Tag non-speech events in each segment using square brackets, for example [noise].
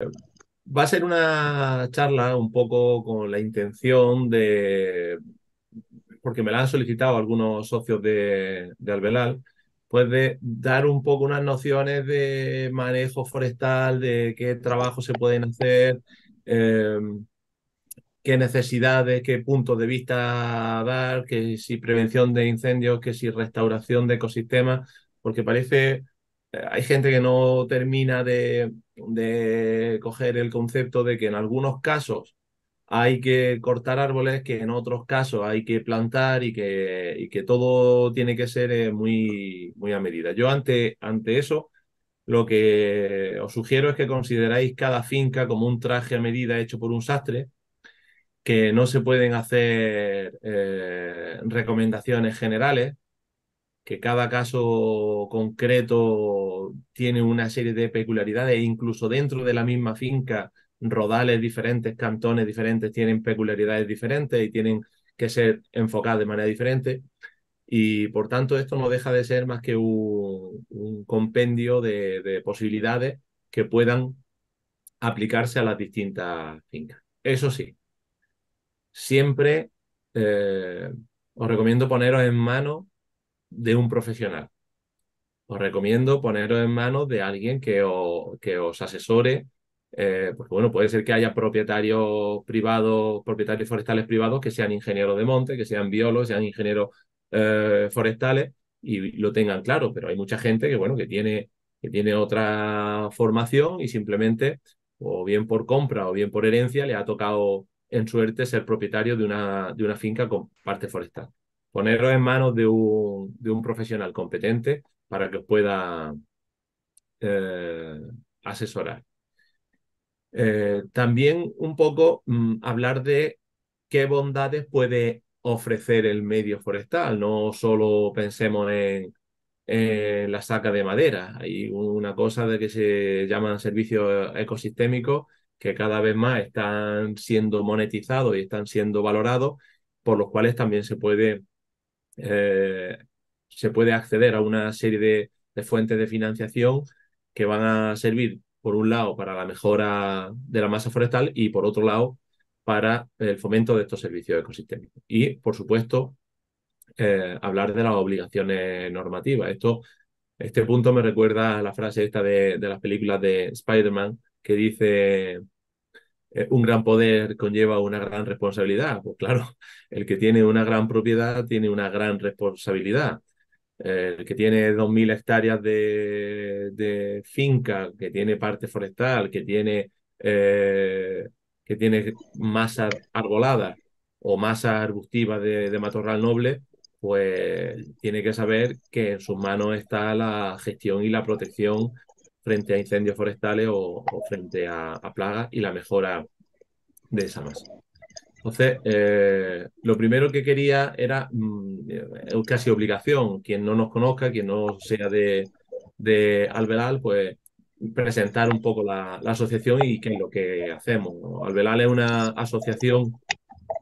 Va a ser una charla un poco con la intención de, porque me la han solicitado algunos socios de, de pues de dar un poco unas nociones de manejo forestal, de qué trabajos se pueden hacer, em, qué necesidades, qué puntos de vista dar, que si prevención de incendios, que si restauración de ecosistemas, porque parece, eh, hay gente que no termina de, de coger el concepto de que en algunos casos hay que cortar árboles, que en otros casos hay que plantar y que, que todo tiene que ser eh, muy, muy a medida. Yo ante, eso lo que os sugiero es que consideráis cada finca como un traje a medida hecho por un sastre, que no se pueden hacer eh, recomendaciones generales, que cada caso concreto tiene una serie de peculiaridades, e incluso dentro de la misma finca, rodales diferentes, cantones diferentes tienen peculiaridades diferentes y tienen que ser enfocadas de manera diferente. Y por tanto, esto no deja de ser más que un, compendio de, posibilidades que puedan aplicarse a las distintas fincas. Eso sí, siempre eh, os recomiendo poneros en mano de un profesional. Os recomiendo poneros en manos de alguien que, os, que os asesore, eh, porque bueno, puede ser que haya propietarios privados, propietarios forestales privados que sean ingenieros de monte, que sean biólogos, sean ingenieros eh, forestales y lo tengan claro, pero hay mucha gente que bueno, que tiene, que tiene otra formación y simplemente o bien por compra o bien por herencia le ha tocado en suerte ser propietario de una, de una finca con parte forestal poneros en manos de un, de un profesional competente para que os pueda eh, asesorar. Eh, también un poco mm, hablar de qué bondades puede ofrecer el medio forestal. No solo pensemos en, la saca de madera. Hay una cosa de que se llaman servicios ecosistémicos que cada vez más están siendo monetizados y están siendo valorados, por los cuales también se puede eh, se puede acceder a una serie de, fuentes de financiación que van a servir, por un lado, para la mejora de la masa forestal y, por otro lado, para el fomento de estos servicios ecosistémicos. Y, por supuesto, eh, hablar de las obligaciones normativas. Esto, este punto me recuerda a la frase esta de, de las películas de Spider-Man que dice eh, un gran poder conlleva una gran responsabilidad. Pues claro, el que tiene una gran propiedad tiene una gran responsabilidad. Eh, el que tiene 2.000 hectáreas de, finca, que tiene parte forestal, que tiene, eh, que tiene masa arbolada o masa arbustiva de, de matorral noble, pues tiene que saber que en sus manos está la gestión y la protección frente a incendios forestales o, frente a, plagas y la mejora de esa masa. Entonces, eh, lo primero que quería era mm, eh, casi obligación, quien no nos conozca, quien no sea de, de pues presentar un poco la, asociación y qué es lo que hacemos. Albelal es una asociación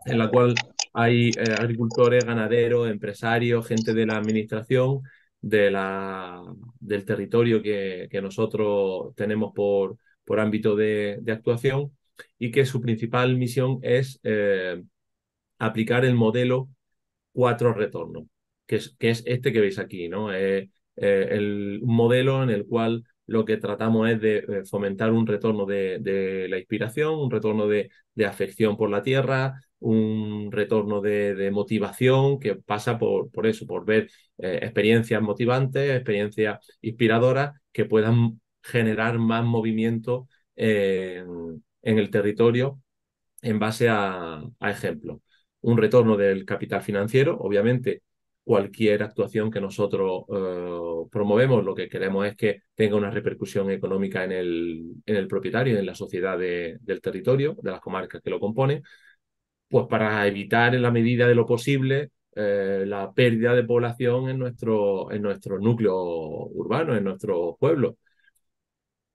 en la cual hay eh, agricultores, ganaderos, empresarios, gente de la administración del territorio que, nosotros tenemos por, por ámbito de, actuación y que su principal misión es eh, aplicar el modelo cuatro retornos, que es, este que veis aquí, ¿no? Eh, el modelo en el cual lo que tratamos es de eh, fomentar un retorno de, la inspiración, un retorno de afección por la tierra, un retorno de, motivación que pasa por, eso, por ver eh, experiencias motivantes, experiencias inspiradoras que puedan generar más movimiento en, el territorio en base a, ejemplos. Un retorno del capital financiero, obviamente cualquier actuación que nosotros eh, promovemos, lo que queremos es que tenga una repercusión económica en el, propietario, en la sociedad del territorio, de las comarcas que lo componen pues para evitar en la medida de lo posible eh, la pérdida de población en nuestro, en nuestro núcleo urbano, en nuestro pueblo.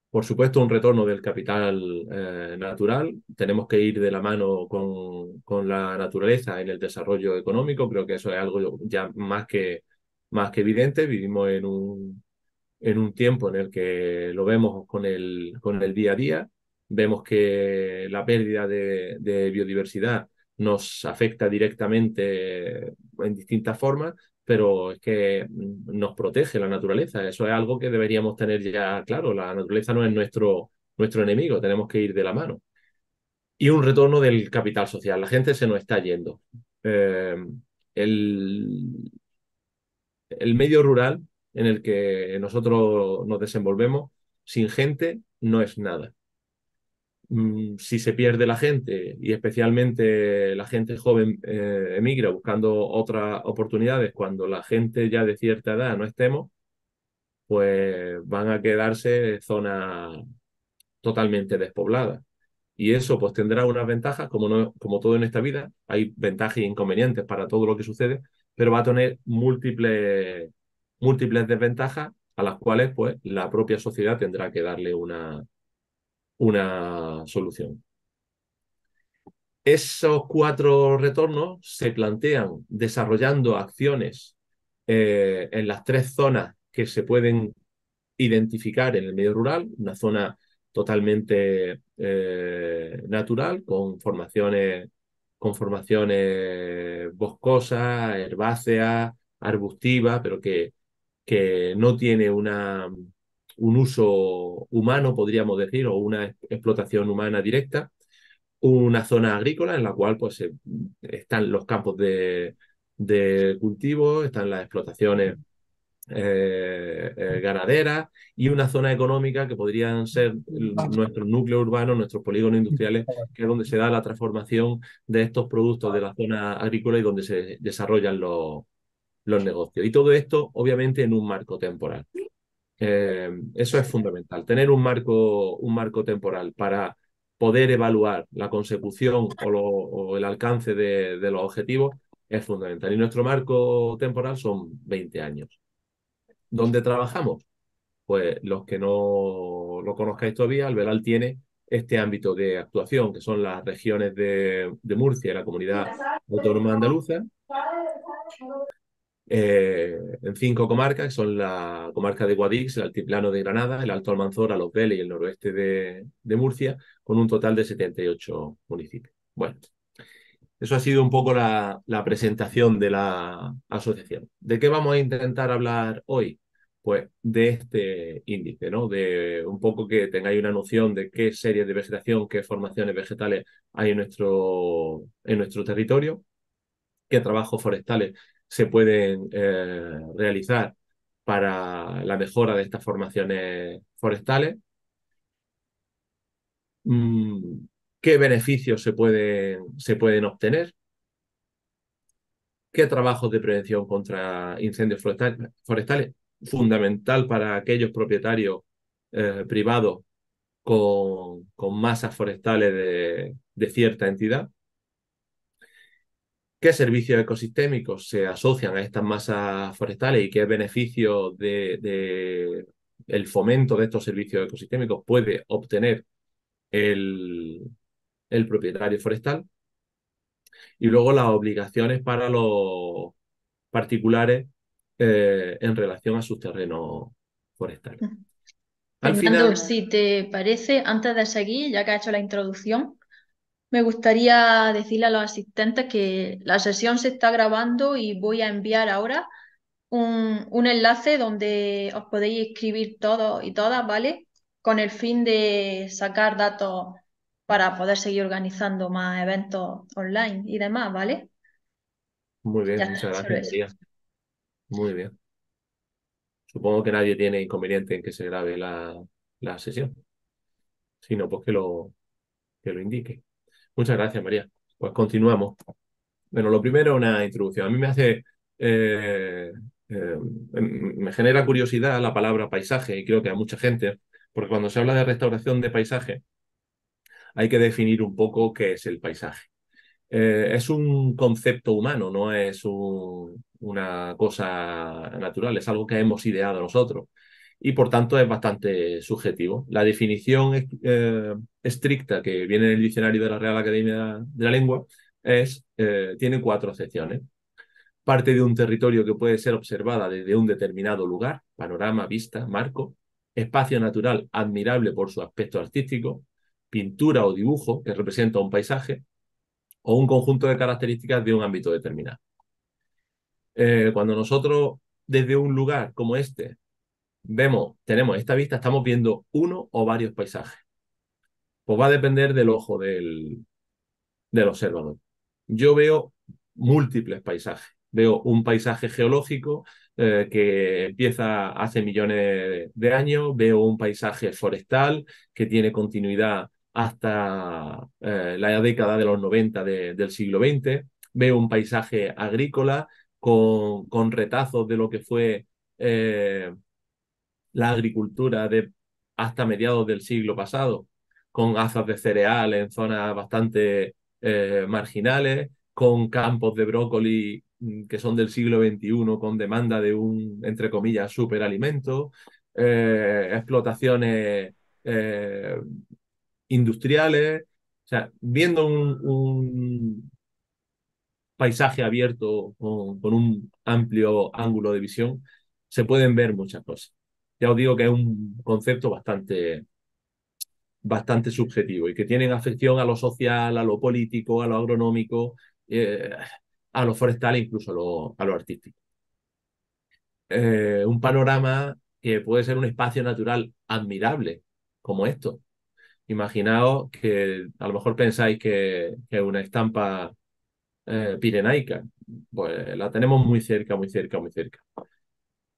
Por supuesto, un retorno del capital eh, natural. Tenemos que ir de la mano con, con, la naturaleza en el desarrollo económico. Creo que eso es algo ya más que, más que evidente. Vivimos en un, en un tiempo en el que lo vemos con el, con el día a día. Vemos que la pérdida de, de biodiversidad nos afecta directamente en distintas formas, pero es que nos protege la naturaleza. Eso es algo que deberíamos tener ya claro. La naturaleza no es nuestro, nuestro enemigo, tenemos que ir de la mano. Y un retorno del capital social. La gente se nos está yendo. Eh, el medio rural en el que nosotros nos desenvolvemos sin gente no es nada. Mm, si se pierde la gente y especialmente la gente joven eh, emigra buscando otras oportunidades cuando la gente ya de cierta edad no estemos, pues van a quedarse zona totalmente despoblada Y eso pues tendrá unas ventajas, como, como todo en esta vida, hay ventajas e inconvenientes para todo lo que sucede, pero va a tener múltiples, múltiples desventajas a las cuales pues la propia sociedad tendrá que darle una, una solución. Esos cuatro retornos se plantean desarrollando acciones eh, en las tres zonas que se pueden identificar en el medio rural, una zona totalmente eh, natural, con formaciones, con formaciones boscosas, herbáceas, arbustivas, pero que, que no tiene una, un uso humano, podríamos decir, o una explotación humana directa, una zona agrícola en la cual pues, están los campos de, cultivo, están las explotaciones eh, eh, ganaderas y una zona económica que podrían ser nuestros núcleos urbanos, nuestros polígonos industriales, que es donde se da la transformación de estos productos de la zona agrícola y donde se desarrollan los, los negocios. Y todo esto, obviamente, en un marco temporal. Eh, eso es fundamental, tener un marco, un marco temporal para poder evaluar la consecución o, el alcance de, los objetivos es fundamental. Y nuestro marco temporal son 20 años. ¿Dónde trabajamos? Pues los que no lo conozcáis todavía, Alberal tiene este ámbito de actuación, que son las regiones de, de Murcia y la comunidad autónoma andaluza. Eh, en cinco comarcas, que son la comarca de Guadix, el Altiplano de Granada, el Alto Almanzora, Los y el noroeste de, Murcia, con un total de 78 municipios. Bueno, eso ha sido un poco la, presentación de la asociación. ¿De qué vamos a intentar hablar hoy? pues de este índice, ¿no? De un poco que tengáis una noción de qué series de vegetación, qué formaciones vegetales hay en nuestro, en nuestro territorio, qué trabajos forestales se pueden eh, realizar para la mejora de estas formaciones forestales, mm, qué beneficios se pueden, se pueden obtener, qué trabajos de prevención contra incendios forestales, fundamental para aquellos propietarios eh, privados con, con, masas forestales de cierta entidad, qué servicios ecosistémicos se asocian a estas masas forestales y qué beneficios de, el fomento de estos servicios ecosistémicos puede obtener el, propietario forestal. Y luego las obligaciones para los particulares eh, en relación a sus terrenos forestales. Al final... si te parece, antes de seguir, ya que ha hecho la introducción, me gustaría decirle a los asistentes que la sesión se está grabando y voy a enviar ahora un, enlace donde os podéis escribir todo y todas, ¿vale? Con el fin de sacar datos para poder seguir organizando más eventos online y demás, ¿vale? Muy bien, muchas gracias, Muy bien. Supongo que nadie tiene inconveniente en que se grabe la, la sesión. Si no, pues que lo, que lo indique. Muchas gracias, María. Pues continuamos. Bueno, lo primero, una introducción. A mí me hace, eh, eh, em, me genera curiosidad la palabra paisaje y creo que a mucha gente, porque cuando se habla de restauración de paisaje, hay que definir un poco qué es el paisaje. Eh, es un concepto humano, no es una cosa natural, es algo que hemos ideado nosotros y por tanto es bastante subjetivo. La definición eh, estricta que viene en el diccionario de la Real Academia de la Lengua es, eh, tiene cuatro excepciones: Parte de un territorio que puede ser observada desde un determinado lugar, panorama, vista, marco, espacio natural admirable por su aspecto artístico, pintura o dibujo que representa un paisaje o un conjunto de características de un ámbito determinado. Eh, cuando nosotros desde un lugar como este vemos, tenemos esta vista, estamos viendo uno o varios paisajes. Pues va a depender del ojo del, observador. Yo veo múltiples paisajes. Veo un paisaje geológico eh, que empieza hace millones de años, veo un paisaje forestal que tiene continuidad hasta eh, la década de los 90 del siglo XX, veo un paisaje agrícola con, con retazos de lo que fue eh, la agricultura de hasta mediados del siglo pasado, con azas de cereal en zonas bastante eh, marginales, con campos de brócoli mm, que son del siglo XXI con demanda de un, entre comillas, superalimento, eh, explotaciones eh, industriales, o sea, viendo un, paisaje abierto con un amplio ángulo de visión, se pueden ver muchas cosas ya os digo que es un concepto bastante, bastante subjetivo y que tienen afección a lo social, a lo político, a lo agronómico, eh, a lo forestal e incluso a lo, artístico. Eh, un panorama que puede ser un espacio natural admirable, como esto. Imaginaos que a lo mejor pensáis que, es una estampa eh, pirenaica, pues la tenemos muy cerca, muy cerca, muy cerca.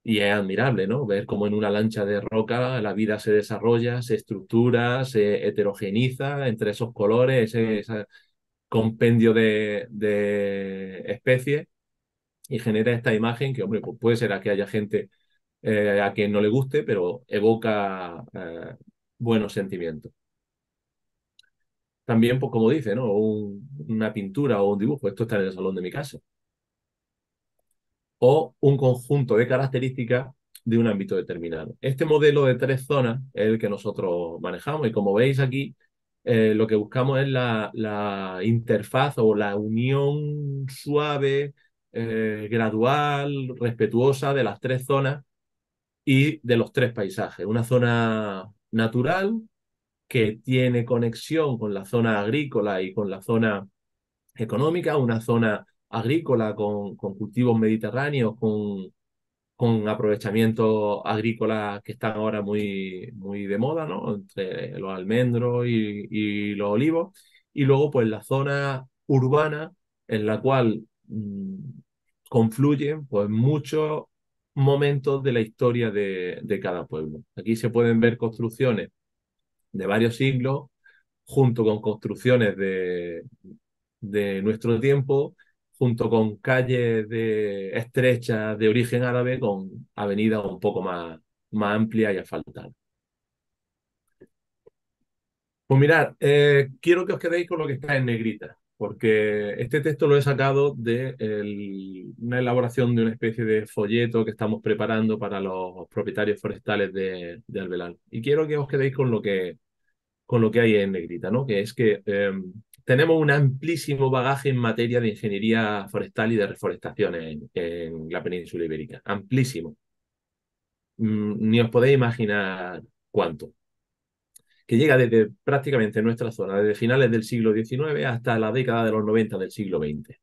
Y es admirable, ¿no? Ver cómo en una lancha de roca la vida se desarrolla, se estructura, se heterogeniza entre esos colores, ese, compendio de, de, especies y genera esta imagen que, hombre, pues puede ser a que haya gente eh, a quien no le guste, pero evoca eh, buenos sentimientos. También, pues como dice, ¿no? una pintura o un dibujo, esto está en el salón de mi casa o un conjunto de características de un ámbito determinado. Este modelo de tres zonas es el que nosotros manejamos y como veis aquí, eh, lo que buscamos es la, interfaz o la unión suave, eh, gradual, respetuosa de las tres zonas y de los tres paisajes. Una zona natural que tiene conexión con la zona agrícola y con la zona económica, una zona agrícola, con, cultivos mediterráneos, con, con aprovechamientos agrícolas que están ahora muy, muy de moda, ¿no? Entre los almendros y, los olivos. Y luego, pues, la zona urbana en la cual mm, confluyen, pues, muchos momentos de la historia de, cada pueblo. Aquí se pueden ver construcciones de varios siglos junto con construcciones de, de nuestro tiempo junto con calles de, estrechas de origen árabe con avenidas un poco más, más amplias y asfaltadas. Pues mirad, eh, quiero que os quedéis con lo que está en negrita, porque este texto lo he sacado de una elaboración de una especie de folleto que estamos preparando para los propietarios forestales de, de Alvelar. Y quiero que os quedéis con lo que, con lo que hay en negrita, ¿no? Que es que em, tenemos un amplísimo bagaje en materia de ingeniería forestal y de reforestaciones en, la península ibérica. Amplísimo. Mm, ni os podéis imaginar cuánto. Que llega desde prácticamente nuestra zona, desde finales del siglo XIX hasta la década de los 90 del siglo XX.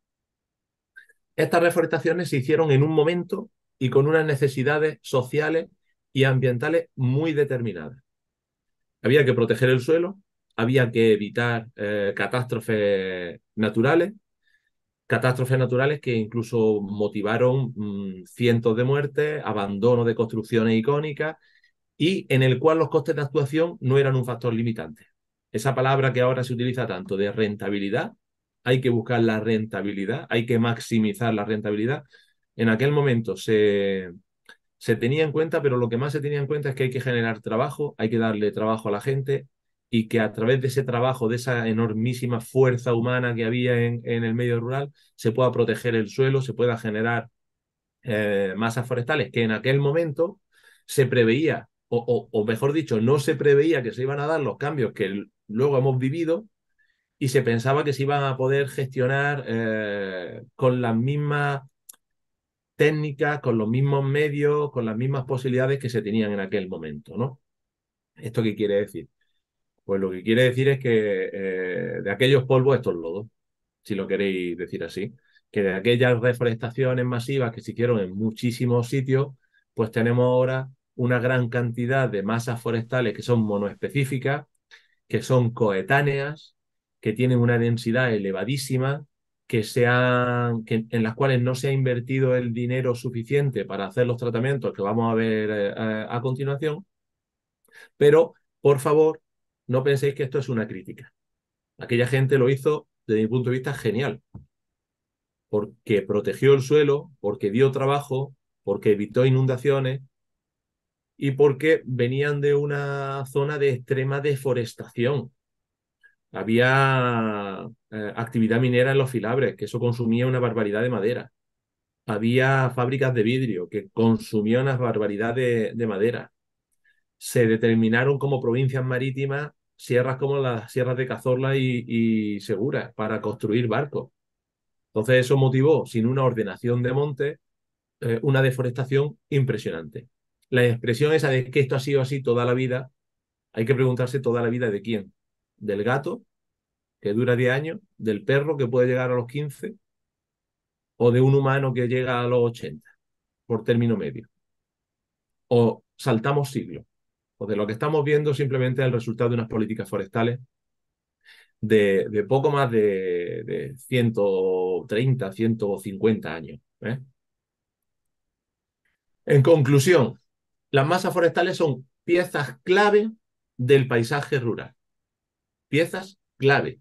Estas reforestaciones se hicieron en un momento y con unas necesidades sociales y ambientales muy determinadas. Había que proteger el suelo, había que evitar eh, catástrofes naturales, catástrofes naturales que incluso motivaron mm, cientos de muertes, abandono de construcciones icónicas y en el cual los costes de actuación no eran un factor limitante. Esa palabra que ahora se utiliza tanto de rentabilidad, hay que buscar la rentabilidad, hay que maximizar la rentabilidad. En aquel momento se, se tenía en cuenta, pero lo que más se tenía en cuenta es que hay que generar trabajo, hay que darle trabajo a la gente, y que a través de ese trabajo, de esa enormísima fuerza humana que había en, el medio rural, se pueda proteger el suelo, se pueda generar eh, masas forestales que en aquel momento se preveía, o, mejor dicho, no se preveía que se iban a dar los cambios que luego hemos vivido y se pensaba que se iban a poder gestionar eh, con las mismas técnicas, con los mismos medios, con las mismas posibilidades que se tenían en aquel momento, ¿no? ¿Esto qué quiere decir? Pues lo que quiere decir es que eh, de aquellos polvos estos lodos, si lo queréis decir así, que de aquellas reforestaciones masivas que se hicieron en muchísimos sitios, pues tenemos ahora una gran cantidad de masas forestales que son monoespecíficas, que son coetáneas, que tienen una densidad elevadísima, que, en las cuales no se ha invertido el dinero suficiente para hacer los tratamientos que vamos a ver eh, a continuación. Pero, por favor, no penséis que esto es una crítica. Aquella gente lo hizo, desde mi punto de vista, genial, porque protegió el suelo, porque dio trabajo, porque evitó inundaciones y porque venían de una zona de extrema deforestación. Había eh, actividad minera en los filabres, que eso consumía una barbaridad de madera. Había fábricas de vidrio, que consumían una barbaridad de, de madera. Se determinaron como provincias marítimas sierras como las sierras de Cazorla y, Segura para construir barcos. Entonces eso motivó, sin una ordenación de montes, eh, una deforestación impresionante. La expresión esa de que esto ha sido así toda la vida, hay que preguntarse toda la vida de quién. Del gato, que dura 10 años, del perro, que puede llegar a los 15, o de un humano que llega a los 80, por término medio. O saltamos siglos. O de lo que estamos viendo simplemente es el resultado de unas políticas forestales de, poco más de, 130, 150 años. ¿eh? En conclusión, las masas forestales son piezas clave del paisaje rural. Piezas clave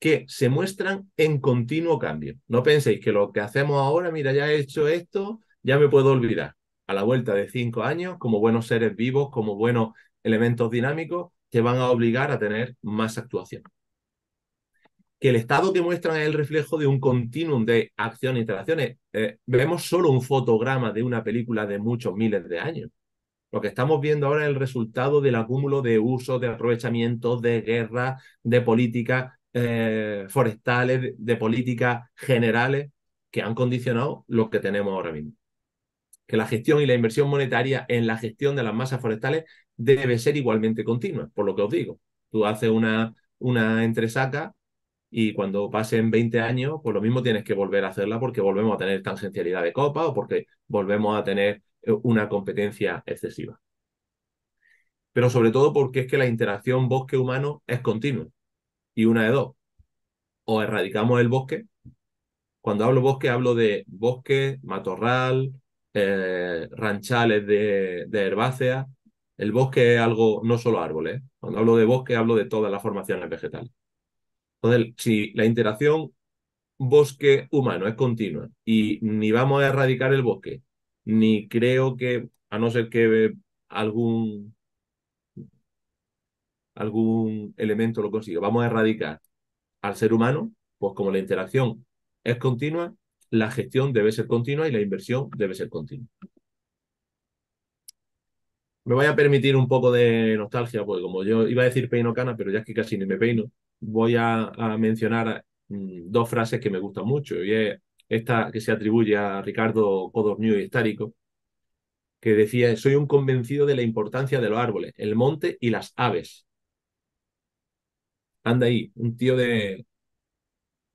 que se muestran en continuo cambio. No penséis que lo que hacemos ahora, mira, ya he hecho esto, ya me puedo olvidar a la vuelta de cinco años, como buenos seres vivos, como buenos elementos dinámicos, te van a obligar a tener más actuación. Que el estado que muestran es el reflejo de un continuum de acciones e interacciones. Eh, vemos solo un fotograma de una película de muchos miles de años. Lo que estamos viendo ahora es el resultado del acúmulo de usos, de aprovechamientos, de guerras, de políticas eh, forestales, de políticas generales que han condicionado lo que tenemos ahora mismo que la gestión y la inversión monetaria en la gestión de las masas forestales debe ser igualmente continua, por lo que os digo. Tú haces una, una entresaca y cuando pasen 20 años, pues lo mismo tienes que volver a hacerla porque volvemos a tener tangencialidad de copa o porque volvemos a tener eh, una competencia excesiva. Pero sobre todo porque es que la interacción bosque-humano es continua. Y una de dos, o erradicamos el bosque. Cuando hablo bosque, hablo de bosque, matorral, eh, ranchales de, de herbáceas. El bosque es algo, no solo árboles. ¿eh? Cuando hablo de bosque, hablo de todas las formaciones vegetales. Entonces, si la interacción bosque-humano es continua y ni vamos a erradicar el bosque, ni creo que, a no ser que algún, algún elemento lo consiga, vamos a erradicar al ser humano, pues como la interacción es continua, la gestión debe ser continua y la inversión debe ser continua. Me voy a permitir un poco de nostalgia, porque como yo iba a decir peino cana, pero ya es que casi ni me peino, voy a, mencionar mm, dos frases que me gustan mucho. Y es esta que se atribuye a Ricardo Codornio y Estárico, que decía, soy un convencido de la importancia de los árboles, el monte y las aves. Anda ahí, un tío de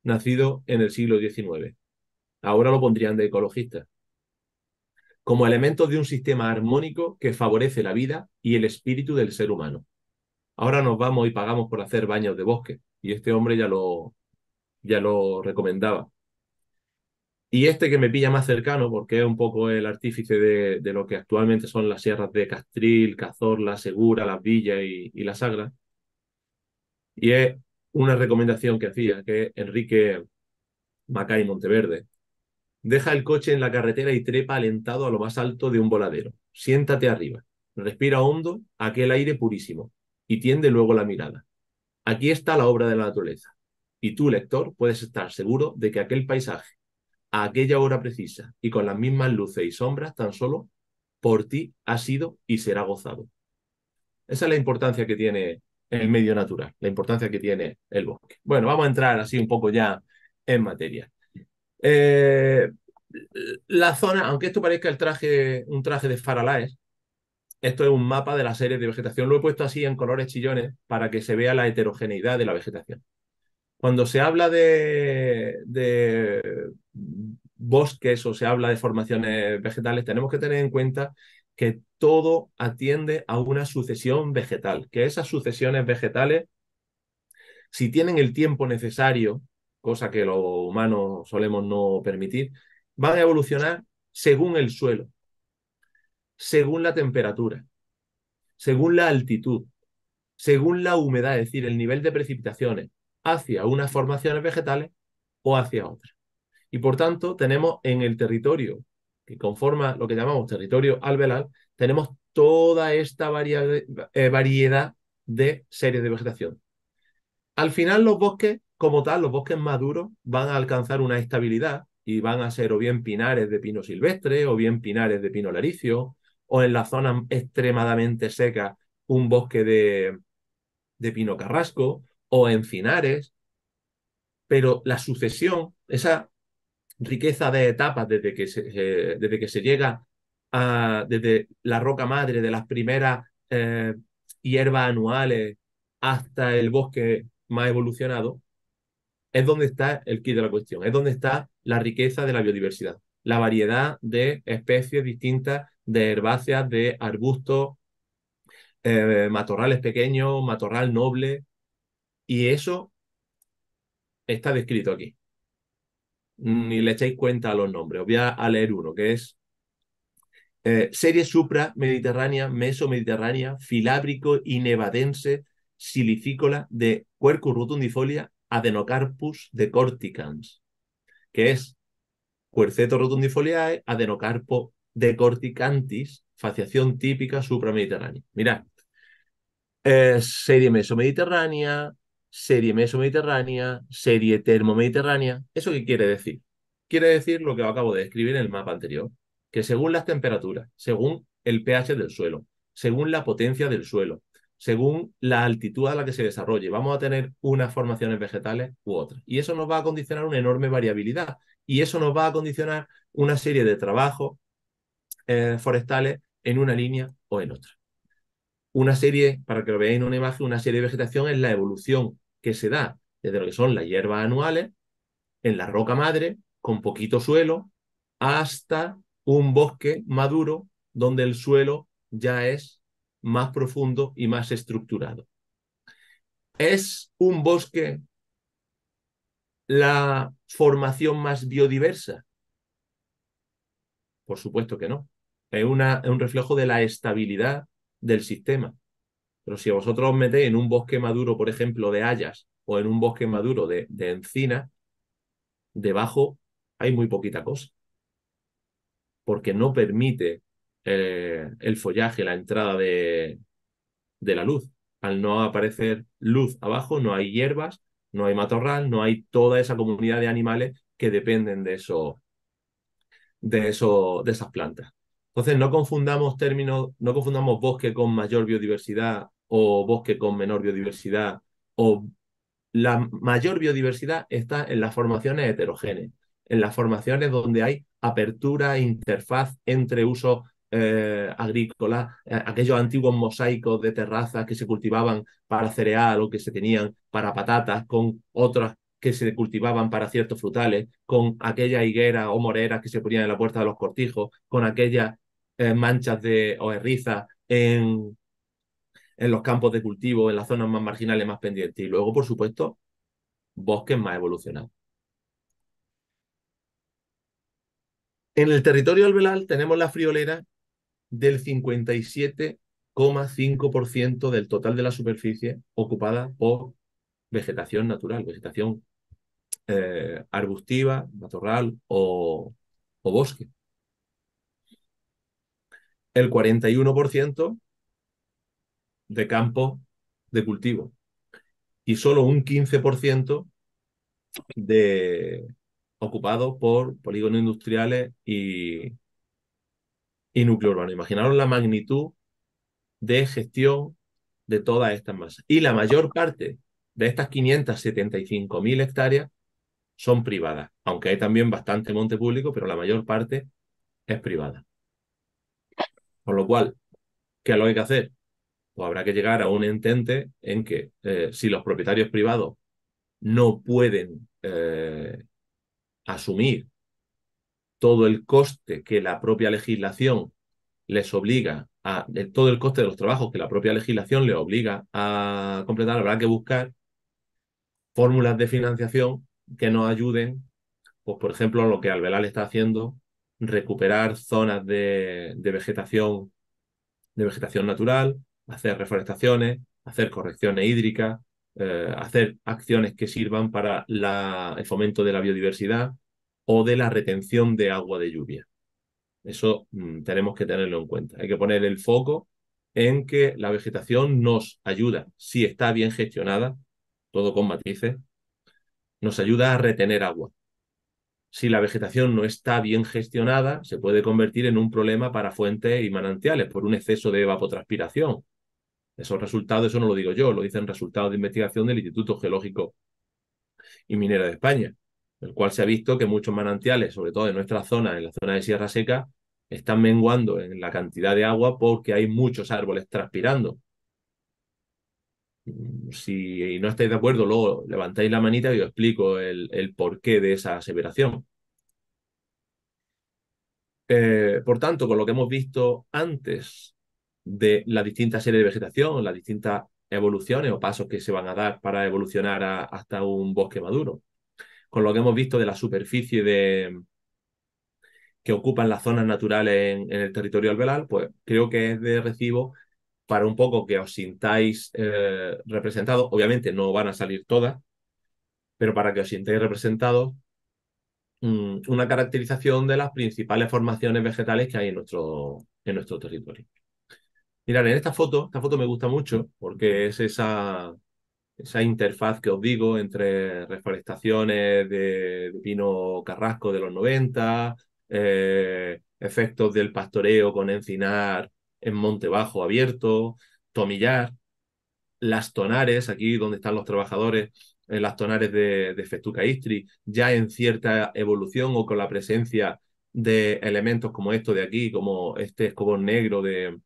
nacido en el siglo XIX ahora lo pondrían de ecologista, como elementos de un sistema armónico que favorece la vida y el espíritu del ser humano. Ahora nos vamos y pagamos por hacer baños de bosque, y este hombre ya lo, ya lo recomendaba. Y este que me pilla más cercano, porque es un poco el artífice de, lo que actualmente son las sierras de Castril, Cazorla, Segura, Las Villas y, y La Sagra, y es una recomendación que hacía, que es Enrique Macay Monteverde, Deja el coche en la carretera y trepa alentado a lo más alto de un voladero. Siéntate arriba. Respira hondo aquel aire purísimo y tiende luego la mirada. Aquí está la obra de la naturaleza. Y tú, lector, puedes estar seguro de que aquel paisaje, a aquella hora precisa y con las mismas luces y sombras tan solo, por ti ha sido y será gozado. Esa es la importancia que tiene el medio natural, la importancia que tiene el bosque. Bueno, vamos a entrar así un poco ya en materia. Eh, la zona, aunque esto parezca el traje, un traje de Faralaes, ¿eh? esto es un mapa de la serie de vegetación. Lo he puesto así en colores chillones para que se vea la heterogeneidad de la vegetación. Cuando se habla de, de bosques o se habla de formaciones vegetales, tenemos que tener en cuenta que todo atiende a una sucesión vegetal, que esas sucesiones vegetales, si tienen el tiempo necesario cosa que los humanos solemos no permitir, van a evolucionar según el suelo, según la temperatura, según la altitud, según la humedad, es decir, el nivel de precipitaciones hacia unas formaciones vegetales o hacia otras. Y por tanto, tenemos en el territorio que conforma lo que llamamos territorio albelar tenemos toda esta eh, variedad de series de vegetación. Al final los bosques como tal, los bosques maduros van a alcanzar una estabilidad y van a ser o bien pinares de pino silvestre o bien pinares de pino laricio o en la zona extremadamente seca un bosque de, pino carrasco o encinares. Pero la sucesión, esa riqueza de etapas desde que se, eh, desde que se llega a, desde la roca madre, de las primeras eh, hierbas anuales hasta el bosque más evolucionado, es donde está el kit de la cuestión, es donde está la riqueza de la biodiversidad, la variedad de especies distintas de herbáceas, de arbustos, eh, matorrales pequeños, matorral noble, y eso está descrito aquí. Ni le echéis cuenta a los nombres, os voy a leer uno, que es eh, serie supra mediterránea, Meso Mediterránea, filábrico y nevadense, Silicícola de Quercus rotundifolia Adenocarpus decorticans, que es cuerceto rotundifoliae, Adenocarpo decorticantis, faciación típica supramediterránea. Mirad, eh, serie mesomediterránea, serie mesomediterránea, serie termomediterránea. ¿Eso qué quiere decir? Quiere decir lo que acabo de describir en el mapa anterior, que según las temperaturas, según el pH del suelo, según la potencia del suelo, según la altitud a la que se desarrolle. Vamos a tener unas formaciones vegetales u otras. Y eso nos va a condicionar una enorme variabilidad. Y eso nos va a condicionar una serie de trabajos eh, forestales en una línea o en otra. Una serie, para que lo veáis en una imagen, una serie de vegetación es la evolución que se da desde lo que son las hierbas anuales, en la roca madre, con poquito suelo, hasta un bosque maduro donde el suelo ya es más profundo y más estructurado. Es un bosque la formación más biodiversa. Por supuesto que no. Es, una, un reflejo de la estabilidad del sistema. Pero si vosotros os metéis en un bosque maduro, por ejemplo, de hayas o en un bosque maduro de, de encina, debajo hay muy poquita cosa. Porque no permite eh, el follaje, la entrada de, la luz. Al no aparecer luz abajo, no hay hierbas, no hay matorral, no hay toda esa comunidad de animales que dependen de eso, de eso, de esas plantas. Entonces, no confundamos términos, no confundamos bosque con mayor biodiversidad o bosque con menor biodiversidad o la mayor biodiversidad está en las formaciones heterogéneas, en las formaciones donde hay apertura, interfaz entre uso eh, agrícolas, eh, aquellos antiguos mosaicos de terrazas que se cultivaban para cereal o que se tenían para patatas, con otras que se cultivaban para ciertos frutales, con aquella higuera o morera que se ponían en la puerta de los cortijos, con aquellas eh, manchas de, o herrizas en, los campos de cultivo, en las zonas más marginales, más pendientes. Y luego, por supuesto, bosques más evolucionados. En el territorio albelal tenemos la friolera del 57,5% del total de la superficie ocupada por vegetación natural, vegetación eh, arbustiva, matorral o, o bosque. El 41% de campo de cultivo y solo un 15% de ocupado por polígonos industriales y, y núcleo urbano. Imaginaros la magnitud de gestión de todas estas masas. Y la mayor parte de estas 575.000 hectáreas son privadas, aunque hay también bastante monte público, pero la mayor parte es privada. Por lo cual, ¿qué es lo hay que hacer? Pues habrá que llegar a un entente en que eh, si los propietarios privados no pueden eh, asumir todo el coste que la propia legislación les obliga a, de eh, todo el coste de los trabajos que la propia legislación les obliga a completar, habrá que buscar fórmulas de financiación que nos ayuden, pues por ejemplo, lo que Albelal está haciendo, recuperar zonas de, vegetación, de vegetación natural, hacer reforestaciones, hacer correcciones hídricas, eh, hacer acciones que sirvan para el fomento de la biodiversidad, o de la retención de agua de lluvia. Eso mm, tenemos que tenerlo en cuenta. Hay que poner el foco en que la vegetación nos ayuda, si está bien gestionada, todo con matices, nos ayuda a retener agua. Si la vegetación no está bien gestionada, se puede convertir en un problema para fuentes y manantiales por un exceso de evapotranspiración. Esos resultados, eso no lo digo yo, lo dicen resultados de investigación del Instituto Geológico y Minera de España el cual se ha visto que muchos manantiales, sobre todo en nuestra zona, en la zona de Sierra Seca, están menguando en la cantidad de agua porque hay muchos árboles transpirando. Si no estáis de acuerdo, luego levantáis la manita y os explico el, porqué de esa aseveración. Eh, por tanto, con lo que hemos visto antes de la distinta serie de vegetación, las distintas evoluciones o pasos que se van a dar para evolucionar hasta un bosque maduro con lo que hemos visto de la superficie de, que ocupan las zonas naturales en, el territorio alveal, pues creo que es de recibo para un poco que os sintáis eh, representados. Obviamente no van a salir todas, pero para que os sintáis representados, mm, una caracterización de las principales formaciones vegetales que hay en nuestro, en nuestro territorio. Mirad, en esta foto, esta foto me gusta mucho porque es esa, esa interfaz que os digo entre reforestaciones de, pino carrasco de los 90, eh, efectos del pastoreo con encinar en monte bajo abierto, tomillar, las tonares, aquí donde están los trabajadores, las tonares de, de Festuca Istri, ya en cierta evolución o con la presencia de elementos como esto de aquí, como este escobón negro de,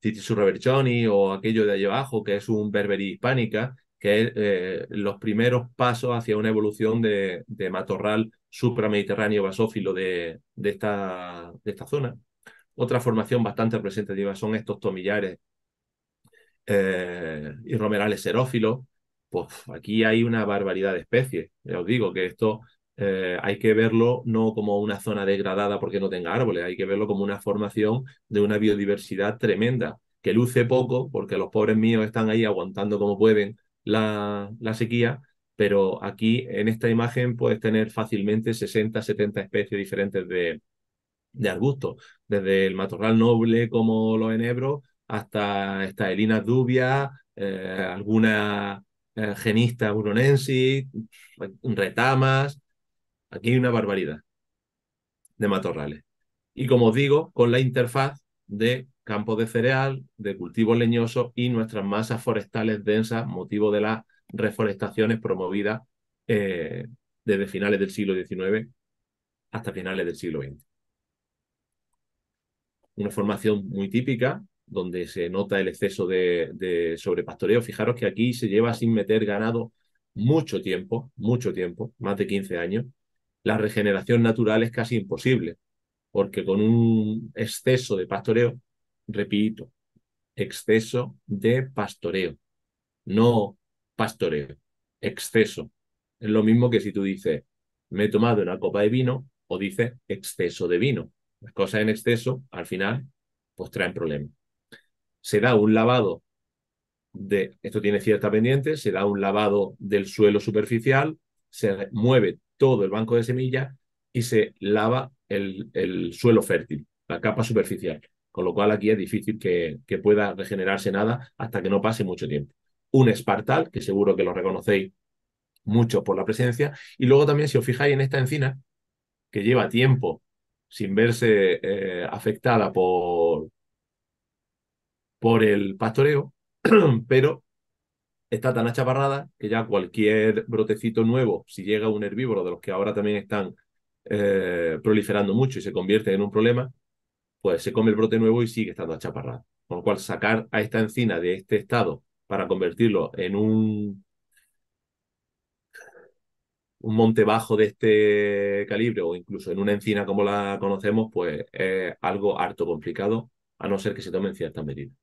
Titi o aquello de allá abajo, que es un berberí hispánica, que es eh, los primeros pasos hacia una evolución de, matorral supramediterráneo basófilo de, esta, zona. Otra formación bastante representativa son estos tomillares eh, y romerales xerófilos. Pues aquí hay una barbaridad de especies. Ya os digo que esto eh, hay que verlo no como una zona degradada porque no tenga árboles, hay que verlo como una formación de una biodiversidad tremenda, que luce poco porque los pobres míos están ahí aguantando como pueden la, sequía, pero aquí en esta imagen puedes tener fácilmente 60, 70 especies diferentes de, arbustos, desde el matorral noble como los enebros hasta esta Elina dubia, eh, algunas eh, retamas, Aquí hay una barbaridad de matorrales. Y como os digo, con la interfaz de campos de cereal, de cultivos leñosos y nuestras masas forestales densas, motivo de las reforestaciones promovidas eh, desde finales del siglo XIX hasta finales del siglo XX. Una formación muy típica donde se nota el exceso de, de, sobrepastoreo. Fijaros que aquí se lleva sin meter ganado mucho tiempo, mucho tiempo, más de 15 años, la regeneración natural es casi imposible, porque con un exceso de pastoreo, repito, exceso de pastoreo, no pastoreo, exceso. Es lo mismo que si tú dices, me he tomado una copa de vino o dices exceso de vino. Las cosas en exceso, al final, pues traen problemas. Se da un lavado de, esto tiene cierta pendiente, se da un lavado del suelo superficial, se mueve todo el banco de semillas y se lava el, suelo fértil, la capa superficial, con lo cual aquí es difícil que, pueda regenerarse nada hasta que no pase mucho tiempo. Un espartal, que seguro que lo reconocéis mucho por la presencia, y luego también si os fijáis en esta encina, que lleva tiempo sin verse eh, afectada por, por el pastoreo, [clears throat] pero está tan achaparrada que ya cualquier brotecito nuevo, si llega un herbívoro de los que ahora también están eh, proliferando mucho y se convierte en un problema, pues se come el brote nuevo y sigue estando achaparrada. Con lo cual, sacar a esta encina de este estado para convertirlo en un, un monte bajo de este calibre o incluso en una encina como la conocemos, pues es algo harto complicado, a no ser que se tomen ciertas medidas.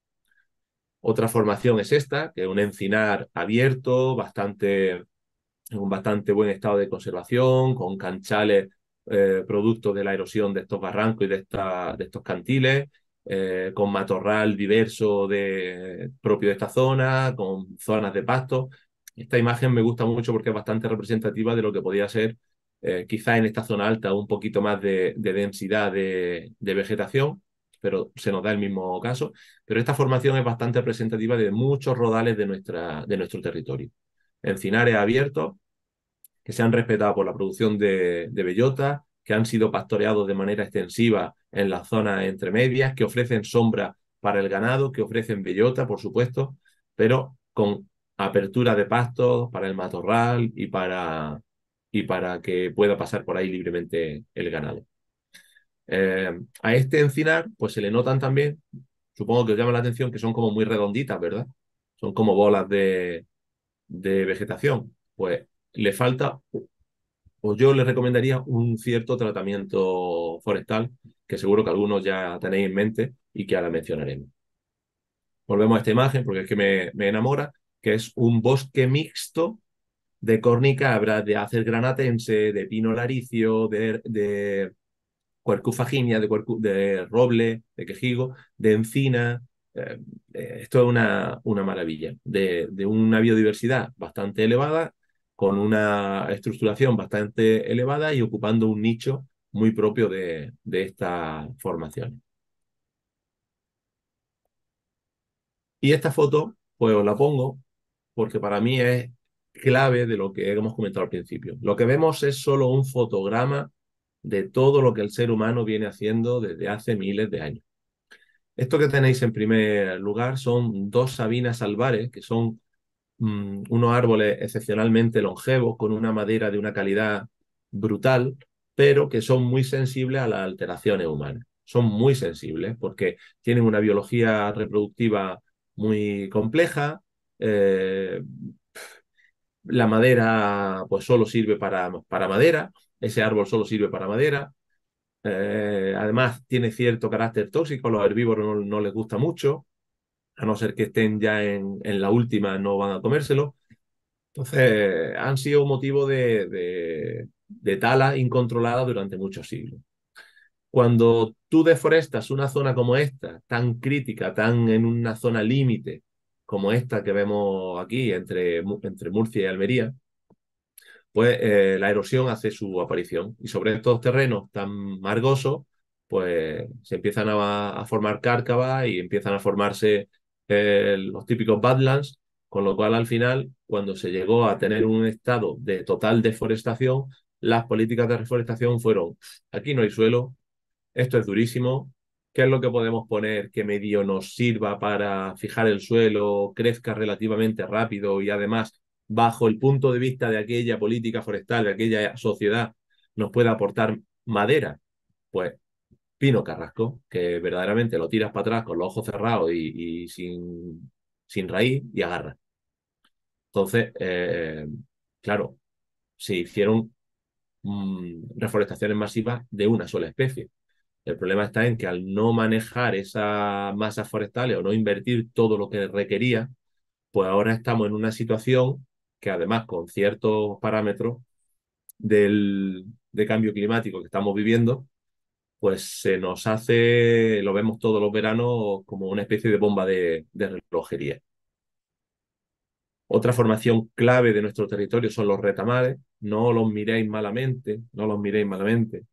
Otra formación es esta, que es un encinar abierto, bastante, en un bastante buen estado de conservación, con canchales eh, producto de la erosión de estos barrancos y de, esta, de estos cantiles, eh, con matorral diverso de, propio de esta zona, con zonas de pasto. Esta imagen me gusta mucho porque es bastante representativa de lo que podía ser eh, quizá en esta zona alta un poquito más de, densidad de, vegetación pero se nos da el mismo caso. Pero esta formación es bastante representativa de muchos rodales de, nuestra, de nuestro territorio. Encinares abiertos que se han respetado por la producción de, bellota, que han sido pastoreados de manera extensiva en las zonas medias, que ofrecen sombra para el ganado, que ofrecen bellota, por supuesto, pero con apertura de pastos para el matorral y para, y para que pueda pasar por ahí libremente el ganado. Eh, a este encinar, pues se le notan también, supongo que os llama la atención, que son como muy redonditas, ¿verdad? Son como bolas de, vegetación. Pues le falta, o pues yo le recomendaría un cierto tratamiento forestal, que seguro que algunos ya tenéis en mente y que ahora mencionaremos. Volvemos a esta imagen porque es que me, enamora, que es un bosque mixto de córnica, de acer granatense, de pino laricio, de cuercufaginia, de, de roble, de quejigo, de encina. Eh, eh, esto es una, una maravilla, de, una biodiversidad bastante elevada, con una estructuración bastante elevada y ocupando un nicho muy propio de, de estas formaciones. Y esta foto, pues la pongo porque para mí es clave de lo que hemos comentado al principio. Lo que vemos es solo un fotograma de todo lo que el ser humano viene haciendo desde hace miles de años. Esto que tenéis en primer lugar son dos sabinas albares, que son mm, unos árboles excepcionalmente longevos, con una madera de una calidad brutal, pero que son muy sensibles a las alteraciones humanas. Son muy sensibles porque tienen una biología reproductiva muy compleja. Eh, la madera pues solo sirve para, para madera ese árbol solo sirve para madera. Eh, además, tiene cierto carácter tóxico, los herbívoros no, les gusta mucho, a no ser que estén ya en, la última, no van a comérselo. Entonces, han sido motivo de, tala incontrolada durante muchos siglos. Cuando tú deforestas una zona como esta, tan crítica, tan en una zona límite como esta que vemos aquí entre Murcia y Almería, pues eh, la erosión hace su aparición. Y sobre estos terrenos tan margosos, pues se empiezan a, formar cárcavas y empiezan a formarse eh, los típicos badlands, con lo cual al final, cuando se llegó a tener un estado de total deforestación, las políticas de reforestación fueron, aquí no hay suelo, esto es durísimo, ¿qué es lo que podemos poner qué medio nos sirva para fijar el suelo, crezca relativamente rápido y además bajo el punto de vista de aquella política forestal, de aquella sociedad, nos puede aportar madera? Pues Pino Carrasco, que verdaderamente lo tiras para atrás con los ojos cerrados y, sin, sin, raíz y agarra. Entonces, eh, claro, se hicieron mm, reforestaciones masivas de una sola especie. El problema está en que al no manejar esas masas forestales o no invertir todo lo que requería, pues ahora estamos en una situación que además con ciertos parámetros de cambio climático que estamos viviendo, pues se nos hace, lo vemos todos los veranos, como una especie de bomba de, relojería. Otra formación clave de nuestro territorio son los retamales. No los miréis malamente, no los miréis malamente,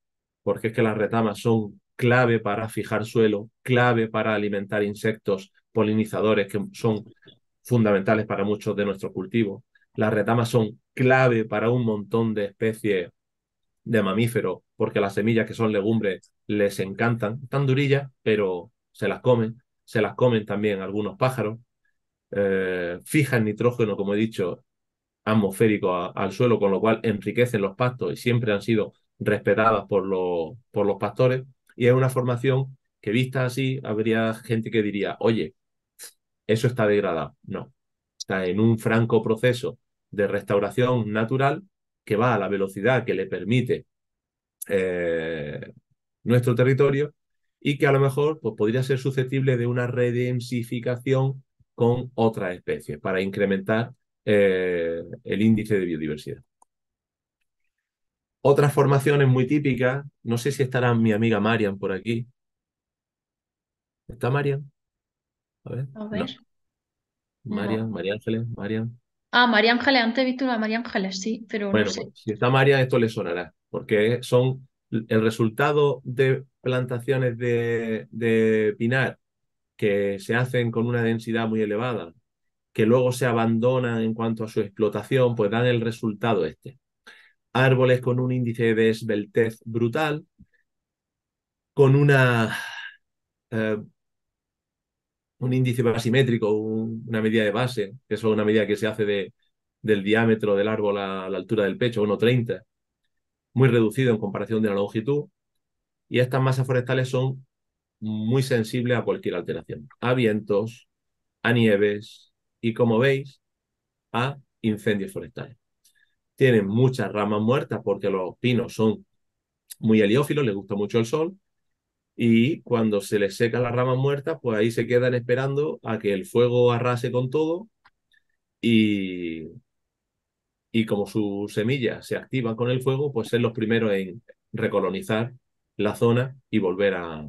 porque es que las retamas son clave para fijar suelo, clave para alimentar insectos polinizadores que son fundamentales para muchos de nuestros cultivos. Las retamas son clave para un montón de especies de mamíferos, porque las semillas que son legumbres les encantan. Están durillas, pero se las comen. Se las comen también algunos pájaros. Eh, fijan nitrógeno, como he dicho, atmosférico al suelo, con lo cual enriquecen los pastos y siempre han sido respetadas por, los, por los pastores. Y es una formación que vista así, habría gente que diría, oye, eso está degradado. No, está en un franco proceso de restauración natural que va a la velocidad que le permite eh, nuestro territorio y que a lo mejor pues, podría ser susceptible de una redensificación con otras especies para incrementar eh, el índice de biodiversidad. Otras formaciones muy típicas, no sé si estará mi amiga Marian por aquí. ¿Está Marian? A ver. Marian, María Ángeles, Marian. Ah, María Ángeles, antes he visto a María Ángeles, sí, pero bueno, no sé. Pues, si está María, esto le sonará, porque son el resultado de plantaciones de, pinar que se hacen con una densidad muy elevada, que luego se abandonan en cuanto a su explotación, pues dan el resultado este. Árboles con un índice de esbeltez brutal, con una eh, un índice basimétrico, una medida de base, que es una medida que se hace de, del diámetro del árbol a la altura del pecho, 1,30, muy reducido en comparación de la longitud, y estas masas forestales son muy sensibles a cualquier alteración, a vientos, a nieves y, como veis, a incendios forestales. Tienen muchas ramas muertas porque los pinos son muy heliófilos, les gusta mucho el sol, y cuando se les seca las ramas muertas, pues ahí se quedan esperando a que el fuego arrase con todo y, y como sus semillas se activan con el fuego, pues ser los primeros en recolonizar la zona y volver a,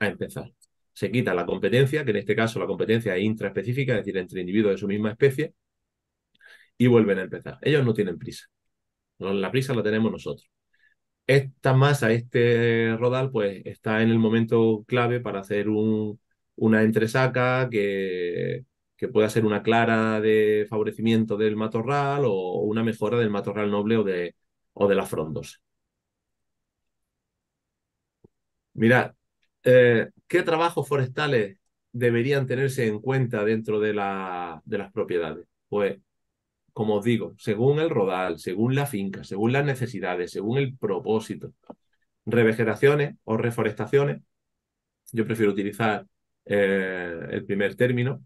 empezar. Se quita la competencia, que en este caso la competencia es intraespecífica, es decir, entre individuos de su misma especie, y vuelven a empezar. Ellos no tienen prisa. La prisa la tenemos nosotros esta masa, este rodal, pues está en el momento clave para hacer un, una entresaca que, que pueda ser una clara de favorecimiento del matorral o una mejora del matorral noble o de, o de las frondos. Mirad, eh, ¿qué trabajos forestales deberían tenerse en cuenta dentro de, la, de las propiedades? Pues como digo, según el rodal, según la finca, según las necesidades, según el propósito. Revegeraciones o reforestaciones, yo prefiero utilizar eh, el primer término,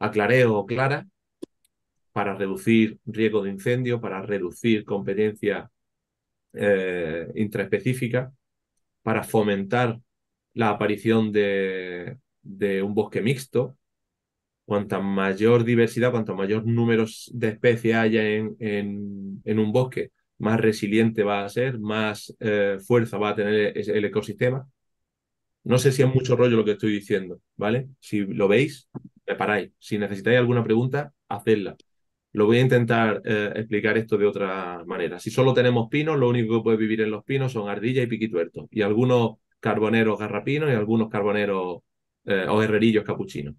aclareo o clara, para reducir riesgo de incendio, para reducir competencia eh, intraespecífica, para fomentar la aparición de un bosque mixto, cuanta mayor diversidad, cuanto mayor número de especies haya en, un bosque, más resiliente va a ser, más eh, fuerza va a tener el ecosistema. No sé si es mucho rollo lo que estoy diciendo, ¿vale? Si lo veis, me paráis. Si necesitáis alguna pregunta, hacedla. Lo voy a intentar eh, explicar esto de otra manera. Si solo tenemos pinos, lo único que puede vivir en los pinos son ardillas y piquituertos, y algunos carboneros garrapinos y algunos carboneros eh, o herrerillos capuchinos.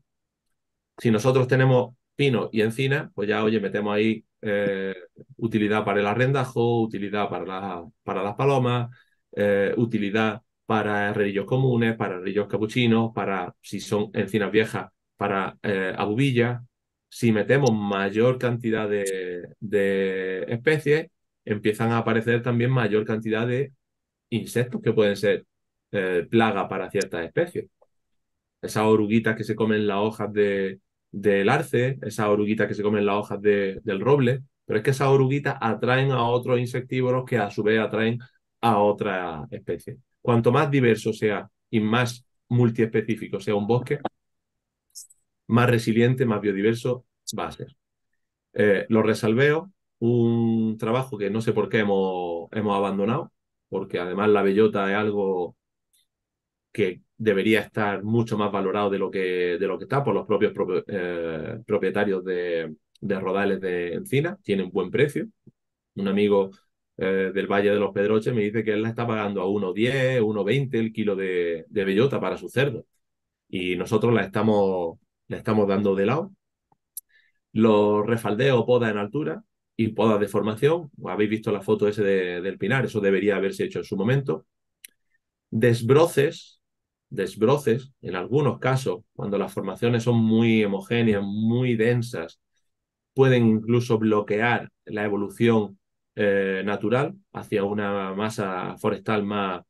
Si nosotros tenemos pino y encina, pues ya, oye, metemos ahí eh, utilidad para el arrendajo, utilidad para, la, para las palomas, eh, utilidad para herrerillos comunes, para herrerillos capuchinos, para, si son encinas viejas, para eh, abubillas. Si metemos mayor cantidad de, especies, empiezan a aparecer también mayor cantidad de insectos que pueden ser eh, plaga para ciertas especies. Esas oruguitas que se comen las hojas de, del arce, esas oruguitas que se comen las hojas del roble, pero es que esas oruguitas atraen a otros insectívoros que a su vez atraen a otra especie. Cuanto más diverso sea y más multiespecífico sea un bosque, más resiliente, más biodiverso va a ser. Eh, los un trabajo que no sé por qué hemos, hemos abandonado, porque además la bellota es algo que debería estar mucho más valorado de lo que, de lo que está por los propios eh, propietarios de, rodales de encina. Tienen buen precio. Un amigo eh, del Valle de los Pedroches me dice que él la está pagando a 1,10, 1,20 el kilo de, bellota para su cerdo. Y nosotros la estamos, la estamos dando de lado. Los refaldeos poda en altura y podas de formación. Habéis visto la foto ese del pinar, eso debería haberse hecho en su momento. Desbroces, desbroces, en algunos casos, cuando las formaciones son muy homogéneas, muy densas, pueden incluso bloquear la evolución eh, natural hacia una masa forestal más,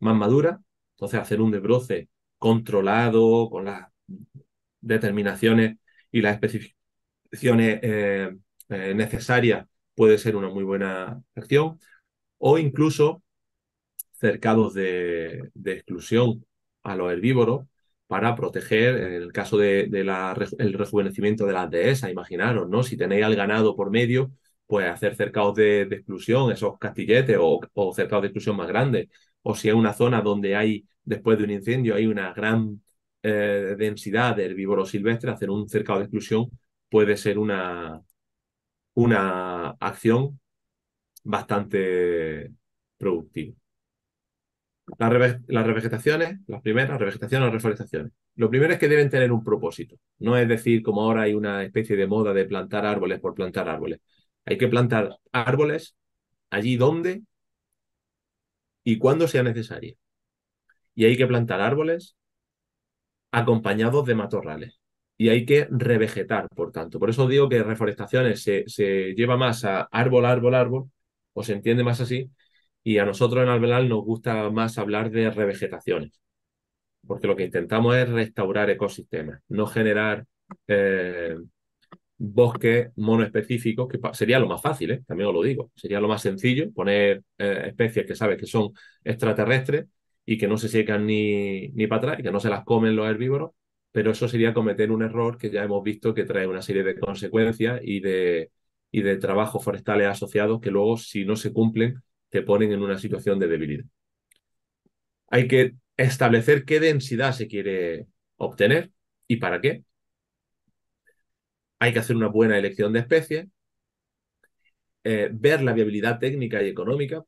más madura. Entonces, hacer un desbroce controlado, con las determinaciones y las especificaciones eh, eh, necesarias, puede ser una muy buena acción. O incluso cercados de, exclusión a los herbívoros para proteger, en el caso del de, el rejuvenecimiento de las dehesas, imaginaros, ¿no? Si tenéis al ganado por medio, pues hacer cercados de, exclusión, esos castilletes o, cercados de exclusión más grandes. O si es una zona donde hay, después de un incendio, hay una gran eh, densidad de herbívoros silvestres, hacer un cercado de exclusión puede ser una, una acción bastante productiva. Las, las, revegetaciones, las primeras, revegetaciones o reforestaciones. Lo primero es que deben tener un propósito. No es decir, como ahora hay una especie de moda de plantar árboles por plantar árboles. Hay que plantar árboles allí donde y cuando sea necesario. Y hay que plantar árboles acompañados de matorrales. Y hay que revegetar, por tanto. Por eso digo que reforestaciones se, se lleva más a árbol, árbol, árbol, o se entiende más así, y a nosotros en Albelar nos gusta más hablar de revegetaciones, porque lo que intentamos es restaurar ecosistemas, no generar eh, bosques monoespecíficos, que sería lo más fácil, ¿eh? también os lo digo, sería lo más sencillo poner eh, especies que sabes que son extraterrestres y que no se secan ni, ni para atrás y que no se las comen los herbívoros, pero eso sería cometer un error que ya hemos visto que trae una serie de consecuencias y y de trabajos forestales asociados que luego, si no se cumplen, te ponen en una situación de debilidad. Hay que establecer qué densidad se quiere obtener y para qué. Hay que hacer una buena elección de especies, eh, ver la viabilidad técnica y económica.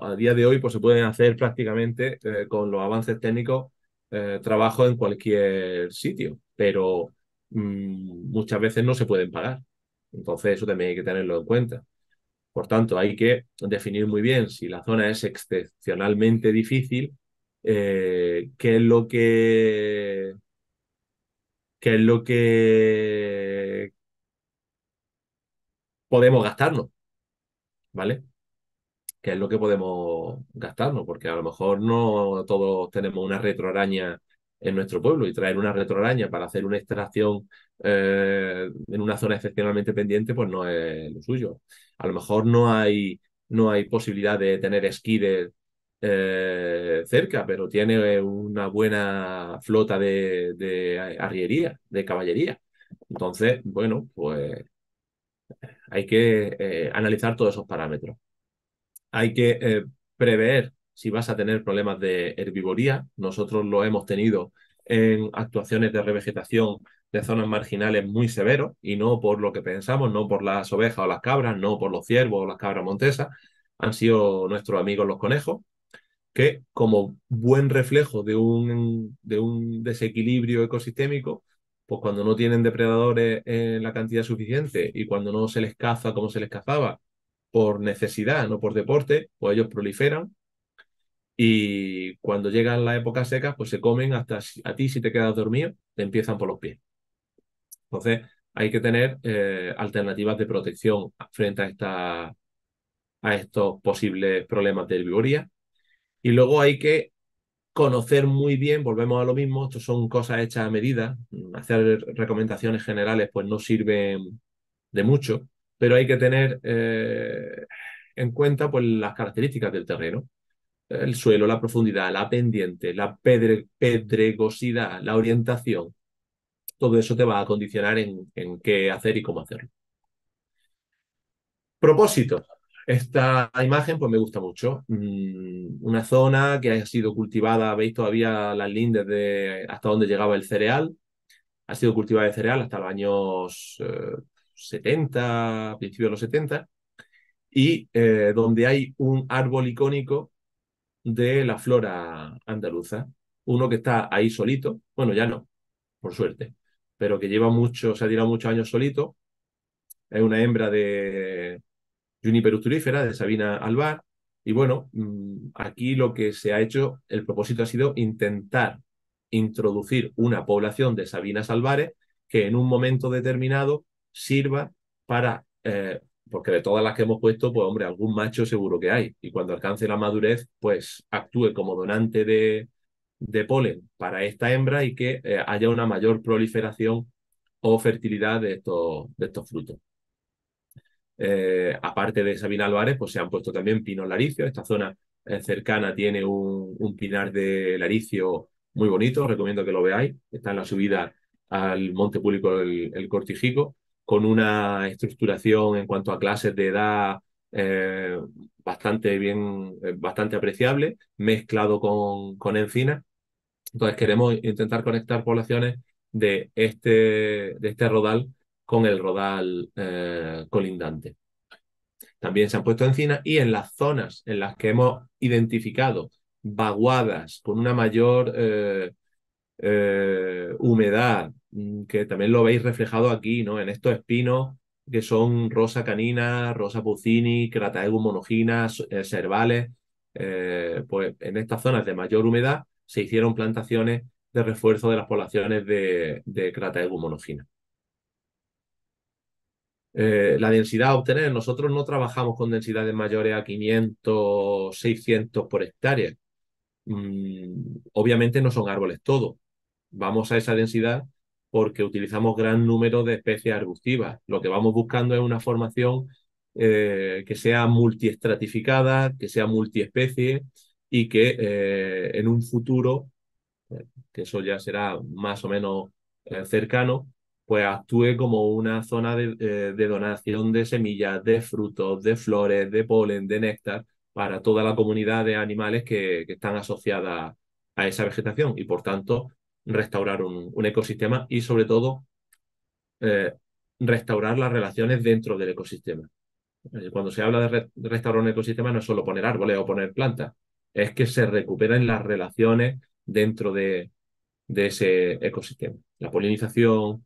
A día de hoy pues, se pueden hacer prácticamente eh, con los avances técnicos eh, trabajo en cualquier sitio, pero mm, muchas veces no se pueden pagar. Entonces eso también hay que tenerlo en cuenta. Por tanto, hay que definir muy bien si la zona es excepcionalmente difícil, eh, qué es lo que qué es lo que podemos gastarnos, ¿vale? ¿Qué es lo que podemos gastarnos? Porque a lo mejor no todos tenemos una retroaraña en nuestro pueblo y traer una retroaraña para hacer una extracción eh, en una zona excepcionalmente pendiente, pues no es lo suyo a lo mejor no hay, no hay posibilidad de tener esquí eh, cerca, pero tiene una buena flota de, arriería, de caballería. Entonces, bueno, pues eh, hay que eh, analizar todos esos parámetros. Hay que prever si vas a tener problemas de herbivoría. Nosotros lo hemos tenido en actuaciones de revegetación de zonas marginales muy severos y no por lo que pensamos, no por las ovejas o las cabras, no por los ciervos o las cabras montesas, han sido nuestros amigos los conejos, que como buen reflejo de un, de un desequilibrio ecosistémico, pues cuando no tienen depredadores en la cantidad suficiente y cuando no se les caza como se les cazaba por necesidad, no por deporte, pues ellos proliferan y cuando llegan las épocas secas, pues se comen hasta a ti si te quedas dormido, te empiezan por los pies. Entonces, hay que tener eh, alternativas de protección frente a, esta, a estos posibles problemas de herbivoría. Y luego hay que conocer muy bien, volvemos a lo mismo, esto son cosas hechas a medida, hacer recomendaciones generales pues no sirven de mucho, pero hay que tener eh, en cuenta pues las características del terreno, el suelo, la profundidad, la pendiente, la pedregosidad, la orientación, todo eso te va a condicionar en, qué hacer y cómo hacerlo. Propósito. Esta imagen pues me gusta mucho. Mm, una zona que ha sido cultivada, veis todavía las lindes de hasta donde llegaba el cereal. Ha sido cultivada de cereal hasta los años 70, eh, principios de los 70, y eh, donde hay un árbol icónico de la flora andaluza. Uno que está ahí solito, bueno, ya no, por suerte, pero que lleva mucho, se ha tirado muchos años solito. Es una hembra de Juniperus turífera, de Sabina Alvar. Y bueno, mm, aquí lo que se ha hecho, el propósito ha sido intentar introducir una población de Sabinas Alvares que en un momento determinado sirva para, eh, porque de todas las que hemos puesto, pues hombre, algún macho seguro que hay. Y cuando alcance la madurez, pues actúe como donante de, de polen para esta hembra y que eh, haya una mayor proliferación o fertilidad de estos, de estos frutos. Eh, aparte de Sabina Álvarez, pues se han puesto también pinos laricios. Esta zona eh, cercana tiene un, pinar de laricio muy bonito, os recomiendo que lo veáis. Está en la subida al Monte Público el, Cortijico, con una estructuración en cuanto a clases de edad bastante bien, bastante apreciable, mezclado con, con encinas entonces queremos intentar conectar poblaciones de este, de este rodal con el rodal eh, colindante. También se han puesto encinas y en las zonas en las que hemos identificado vaguadas con una mayor eh, eh, humedad, mm, que también lo veis reflejado aquí, ¿no? En estos espinos que son rosa canina, rosa puccini, crataegum monogina, cervales, pues en estas zonas de mayor humedad se hicieron plantaciones de refuerzo de las poblaciones de, de Crataegus eh, la densidad a obtener, nosotros no trabajamos con densidades mayores a 500, 600 por hectárea. Mm, obviamente no son árboles todos. Vamos a esa densidad porque utilizamos gran número de especies arbustivas. Lo que vamos buscando es una formación eh, que sea multiestratificada, que sea multiespecie, y que eh, en un futuro, eh, que eso ya será más o menos eh, cercano, pues actúe como una zona de, donación de semillas, de frutos, de flores, de polen, de néctar, para toda la comunidad de animales que, están asociadas a esa vegetación y por tanto restaurar un, ecosistema y sobre todo restaurar las relaciones dentro del ecosistema. Cuando se habla de restaurar un ecosistema no es solo poner árboles o poner plantas, es que se recuperen las relaciones dentro de, ese ecosistema. La polinización,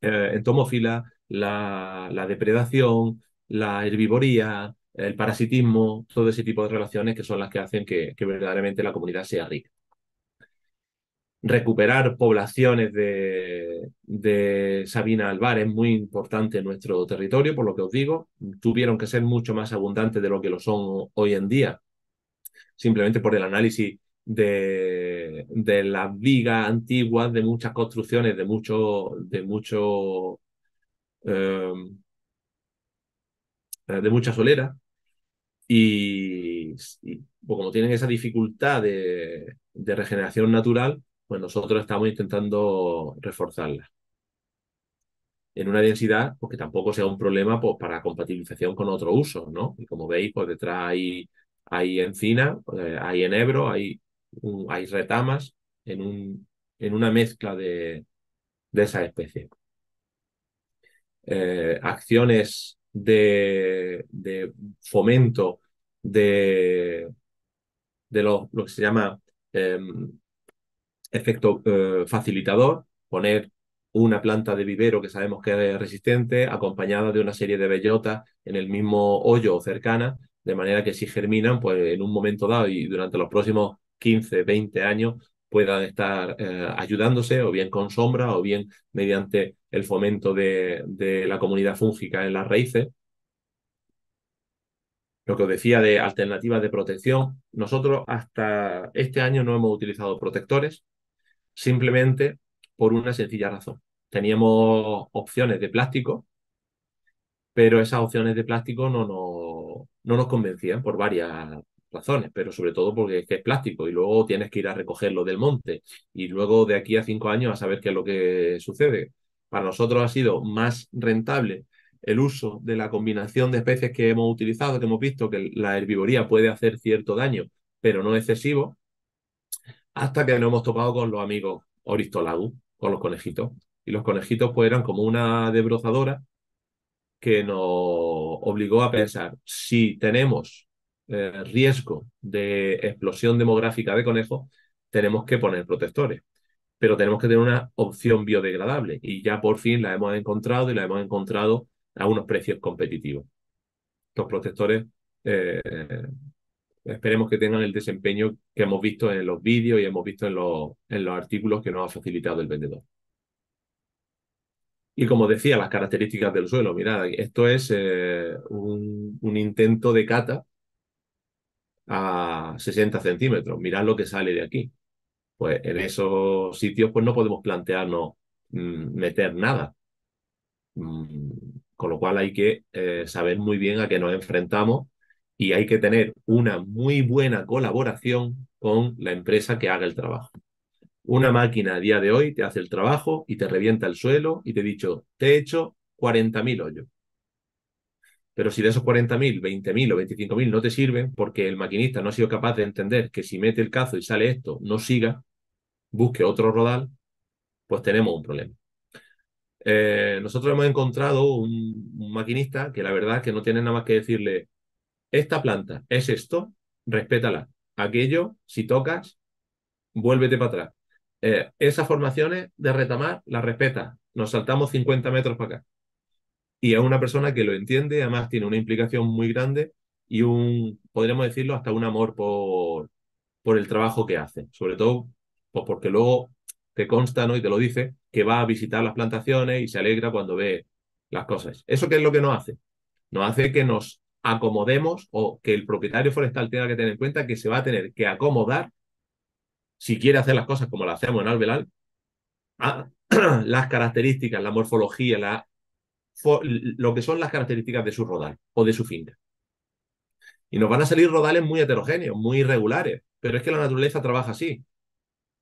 entomófila, eh, la, depredación, la herbivoría, el parasitismo, todo ese tipo de relaciones que son las que hacen que, verdaderamente la comunidad sea rica. Recuperar poblaciones de, de Sabina Alvar es muy importante en nuestro territorio, por lo que os digo. Tuvieron que ser mucho más abundantes de lo que lo son hoy en día simplemente por el análisis de, las vigas antiguas, de muchas construcciones, de mucho, de mucho, eh, de mucha solera. Y, pues, como tienen esa dificultad de, regeneración natural, pues nosotros estamos intentando reforzarla en una densidad pues, que tampoco sea un problema pues, para compatibilización con otro uso, ¿no? Y como veis, por detrás hay hay encina, eh, hay enebro, hay, hay retamas en, una mezcla de, esa especie. Eh, acciones de, fomento de, lo, que se llama em, efecto eh, facilitador, poner una planta de vivero que sabemos que es resistente, acompañada de una serie de bellotas en el mismo hoyo o cercana, de manera que si germinan, pues en un momento dado y durante los próximos 15, 20 años puedan estar eh, ayudándose o bien con sombra o bien mediante el fomento de la comunidad fúngica en las raíces. Lo que os decía de alternativas de protección, nosotros hasta este año no hemos utilizado protectores simplemente por una sencilla razón. Teníamos opciones de plástico, pero esas opciones de plástico no nos no nos convencían por varias razones, pero sobre todo porque es, plástico y luego tienes que ir a recogerlo del monte y luego de aquí a cinco años a saber qué es lo que sucede. Para nosotros ha sido más rentable el uso de la combinación de especies que hemos utilizado, que hemos visto que la herbivoría puede hacer cierto daño, pero no excesivo, hasta que nos hemos tocado con los amigos Oristolagus, con los conejitos. Y los conejitos pues eran como una desbrozadora que nos obligó a pensar, si tenemos eh, riesgo de explosión demográfica de conejos, tenemos que poner protectores, pero tenemos que tener una opción biodegradable y ya por fin la hemos encontrado y la hemos encontrado a unos precios competitivos. Los protectores eh, esperemos que tengan el desempeño que hemos visto en los vídeos y hemos visto en los, en los artículos que nos ha facilitado el vendedor. Y como decía, las características del suelo. Mirad, esto es eh, un, intento de cata a 60 centímetros. Mirad lo que sale de aquí. Pues en esos sitios pues no podemos plantearnos mm, meter nada. Mm, con lo cual hay que eh, saber muy bien a qué nos enfrentamos y hay que tener una muy buena colaboración con la empresa que haga el trabajo. Una máquina a día de hoy te hace el trabajo y te revienta el suelo y te he dicho, te he hecho 40.000 hoyos. Pero si de esos 40.000, 20.000 o 25.000 no te sirven porque el maquinista no ha sido capaz de entender que si mete el cazo y sale esto, no siga, busque otro rodal, pues tenemos un problema. Eh, nosotros hemos encontrado un, maquinista que la verdad es que no tiene nada más que decirle, esta planta es esto, respétala. Aquello, si tocas, vuélvete para atrás. Eh, esas formaciones de retamar las respeta. Nos saltamos 50 metros para acá. Y es una persona que lo entiende, además tiene una implicación muy grande y un, podríamos decirlo, hasta un amor por, por el trabajo que hace. Sobre todo pues porque luego te consta ¿no? y te lo dice que va a visitar las plantaciones y se alegra cuando ve las cosas. ¿Eso qué es lo que nos hace? Nos hace que nos acomodemos o que el propietario forestal tenga que tener en cuenta que se va a tener que acomodar si quiere hacer las cosas como las hacemos en Albelal, ah, [clears throat] las características, la morfología, la, lo que son las características de su rodal o de su finca. Y nos van a salir rodales muy heterogéneos, muy irregulares, pero es que la naturaleza trabaja así.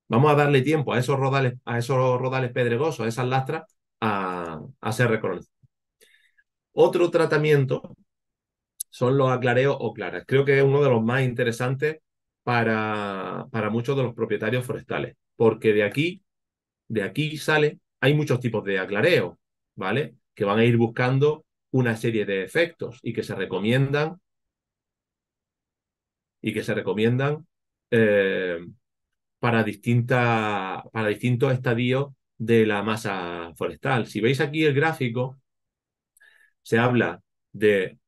Vamos a darle tiempo a esos rodales, a esos rodales pedregosos, a esas lastras, a, a ser reconocidos. Otro tratamiento son los aclareos o claras. Creo que es uno de los más interesantes para, muchos de los propietarios forestales, porque de aquí, de aquí sale, hay muchos tipos de aclareo, ¿vale? Que van a ir buscando una serie de efectos y que se recomiendan y que se recomiendan eh, para, distinta, para distintos estadios de la masa forestal. Si veis aquí el gráfico, se habla de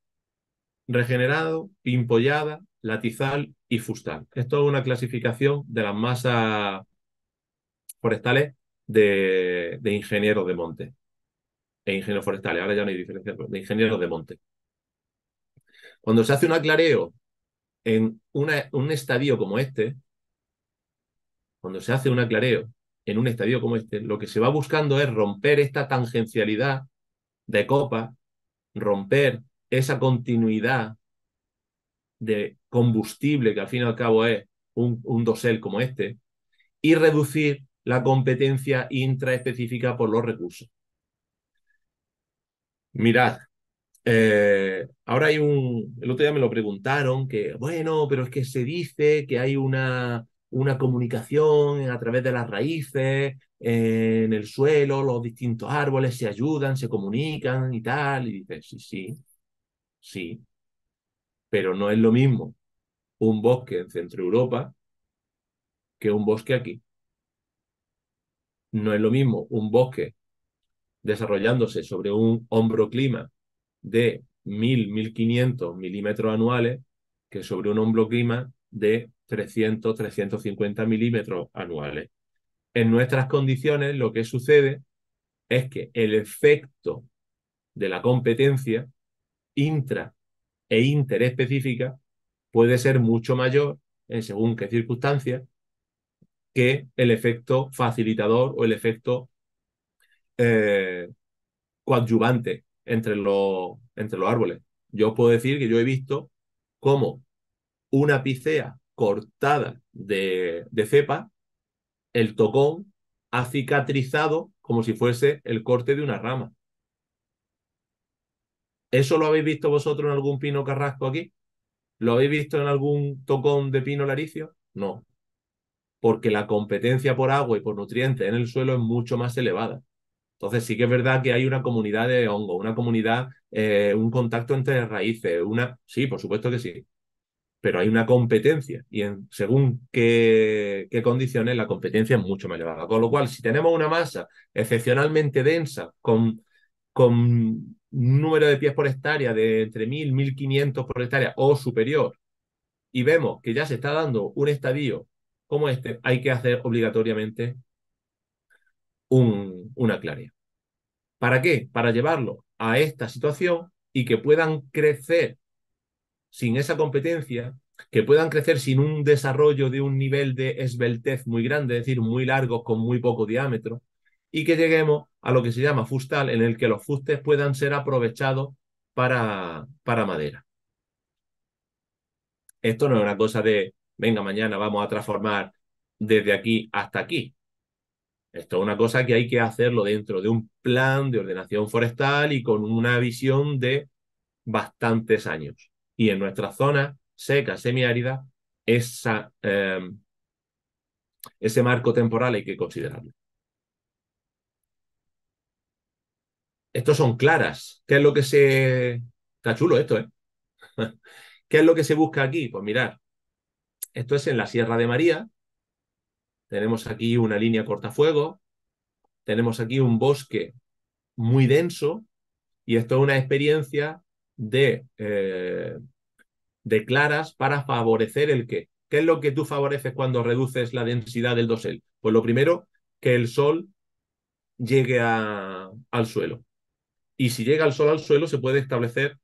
regenerado, pimpollada, latizal y fustal. Esto es una clasificación de las masas forestales de, ingenieros de monte e ingenieros forestales. Ahora ya no hay diferencia de ingenieros de monte. Cuando se hace un aclareo en un estadio como este, cuando se hace un aclareo en un estadio como este, lo que se va buscando es romper esta tangencialidad de copa, romper esa continuidad de combustible, que al fin y al cabo es un, dosel como este, y reducir la competencia intraespecífica por los recursos. Mirad, eh, ahora hay un, el otro día me lo preguntaron, que bueno, pero es que se dice que hay una, una comunicación a través de las raíces, en el suelo, los distintos árboles se ayudan, se comunican y tal, y dices, sí, sí, sí, pero no es lo mismo un bosque en Centro Europa que un bosque aquí. No es lo mismo un bosque desarrollándose sobre un hombro clima de 1000, 1500 milímetros anuales que sobre un hombro clima de 300, 350 milímetros anuales. En nuestras condiciones lo que sucede es que el efecto de la competencia intra e específica puede ser mucho mayor en según qué circunstancias que el efecto facilitador o el efecto eh, coadyuvante entre, los, entre los árboles. Yo puedo decir que yo he visto cómo una picea cortada de, de cepa, el tocón ha cicatrizado como si fuese el corte de una rama. ¿Eso lo habéis visto vosotros en algún pino carrasco aquí? ¿Lo habéis visto en algún tocón de pino laricio? No, porque la competencia por agua y por nutrientes en el suelo es mucho más elevada. Entonces sí que es verdad que hay una comunidad de hongo, una comunidad, eh, un contacto entre raíces, una... Sí, por supuesto que sí, pero hay una competencia y en, según qué, condiciones la competencia es mucho más elevada. Con lo cual, si tenemos una masa excepcionalmente densa, con, con número de pies por hectárea de entre 1.000, 1.500 por hectárea o superior, y vemos que ya se está dando un estadio como este, hay que hacer obligatoriamente un, una claria. ¿Para qué? Para llevarlo a esta situación y que puedan crecer sin esa competencia, que puedan crecer sin un desarrollo de un nivel de esbeltez muy grande, es decir, muy largo con muy poco diámetro, y que lleguemos a lo que se llama fustal, en el que los fustes puedan ser aprovechados para, para madera. Esto no es una cosa de, venga, mañana vamos a transformar desde aquí hasta aquí. Esto es una cosa que hay que hacerlo dentro de un plan de ordenación forestal y con una visión de bastantes años. Y en nuestra zona seca, semiárida, esa, eh, ese marco temporal hay que considerarlo. Estos son claras. ¿Qué es lo que se... Está chulo esto, ¿eh? [laughs] ¿Qué es lo que se busca aquí? Pues mirar, esto es en la Sierra de María. Tenemos aquí una línea cortafuego, Tenemos aquí un bosque muy denso. Y esto es una experiencia de, eh, de claras para favorecer el qué. ¿Qué es lo que tú favoreces cuando reduces la densidad del dosel? Pues lo primero, que el sol llegue al suelo y si llega el sol al suelo se puede establecer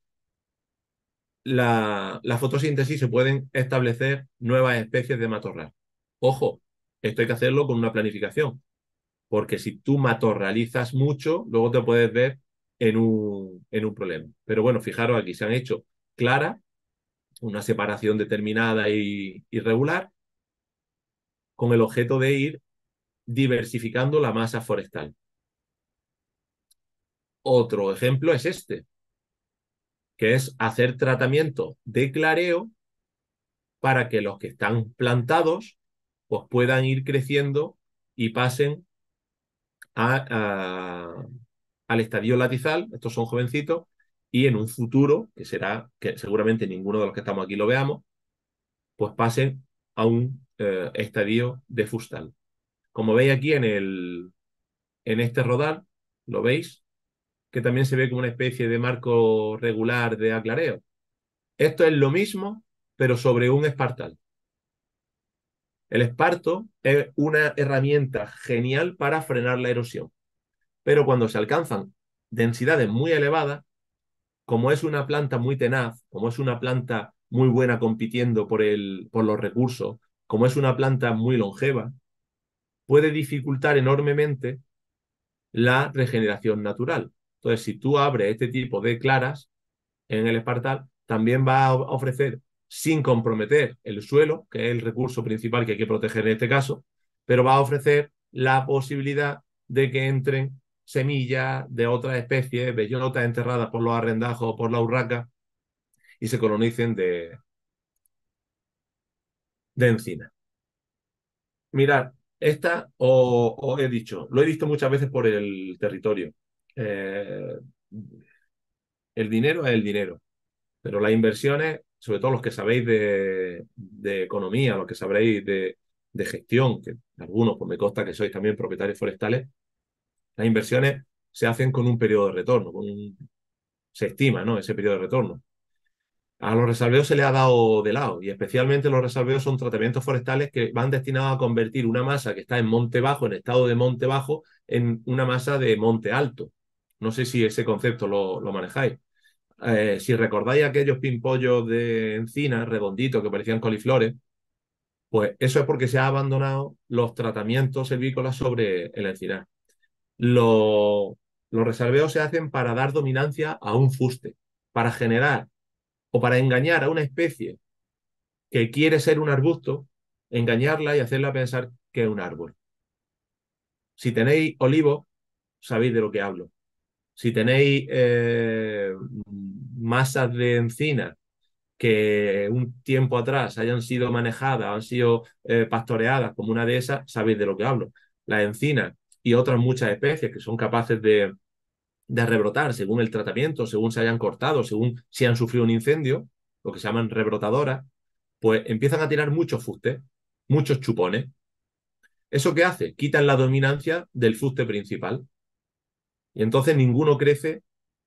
la, fotosíntesis, se pueden establecer nuevas especies de matorral. Ojo, esto hay que hacerlo con una planificación, porque si tú matorralizas mucho, luego te puedes ver en un, en un problema. Pero bueno, fijaros aquí, se han hecho clara una separación determinada y irregular, con el objeto de ir diversificando la masa forestal. Otro ejemplo es este, que es hacer tratamiento de clareo para que los que están plantados pues puedan ir creciendo y pasen al estadio latizal, estos son jovencitos, y en un futuro, que será, que seguramente ninguno de los que estamos aquí lo veamos, pues pasen a un eh, estadio de fustal. Como veis aquí en, el, en este rodal, lo veis, que también se ve como una especie de marco regular de aclareo. Esto es lo mismo, pero sobre un espartal. El esparto es una herramienta genial para frenar la erosión, pero cuando se alcanzan densidades muy elevadas, como es una planta muy tenaz, como es una planta muy buena compitiendo por, el, por los recursos, como es una planta muy longeva, puede dificultar enormemente la regeneración natural. Entonces, si tú abres este tipo de claras en el espartal, también va a ofrecer, sin comprometer el suelo, que es el recurso principal que hay que proteger en este caso, pero va a ofrecer la posibilidad de que entren semillas de otras especies, bellotas enterradas por los arrendajos o por la urraca, y se colonicen de, de encina. Mirad, esta os he dicho, lo he visto muchas veces por el territorio. Eh, el dinero es el dinero, pero las inversiones, sobre todo los que sabéis de, economía, los que sabréis de, gestión, que algunos pues me consta que sois también propietarios forestales, las inversiones se hacen con un periodo de retorno, se estima ¿no? ese periodo de retorno. A los resalveos se le ha dado de lado y especialmente los resalveos son tratamientos forestales que van destinados a convertir una masa que está en monte bajo, en estado de monte bajo, en una masa de monte alto. No sé si ese concepto lo, manejáis. Eh, si recordáis aquellos pimpollos de encina redonditos que parecían coliflores, pues eso es porque se ha abandonado los tratamientos silvícolas sobre el encina los resalveos se hacen para dar dominancia a un fuste, para generar o para engañar a una especie que quiere ser un arbusto, engañarla y hacerla pensar que es un árbol. Si tenéis olivo sabéis de lo que hablo. Si tenéis eh, masas de encina que un tiempo atrás hayan sido manejadas, han sido eh, pastoreadas como una de esas, sabéis de lo que hablo. Las encinas y otras muchas especies que son capaces de, de rebrotar según el tratamiento, según se hayan cortado, según si han sufrido un incendio, lo que se llaman rebrotadoras, pues empiezan a tirar muchos fustes, muchos chupones. ¿Eso qué hace? Quitan la dominancia del fuste principal. Y entonces ninguno crece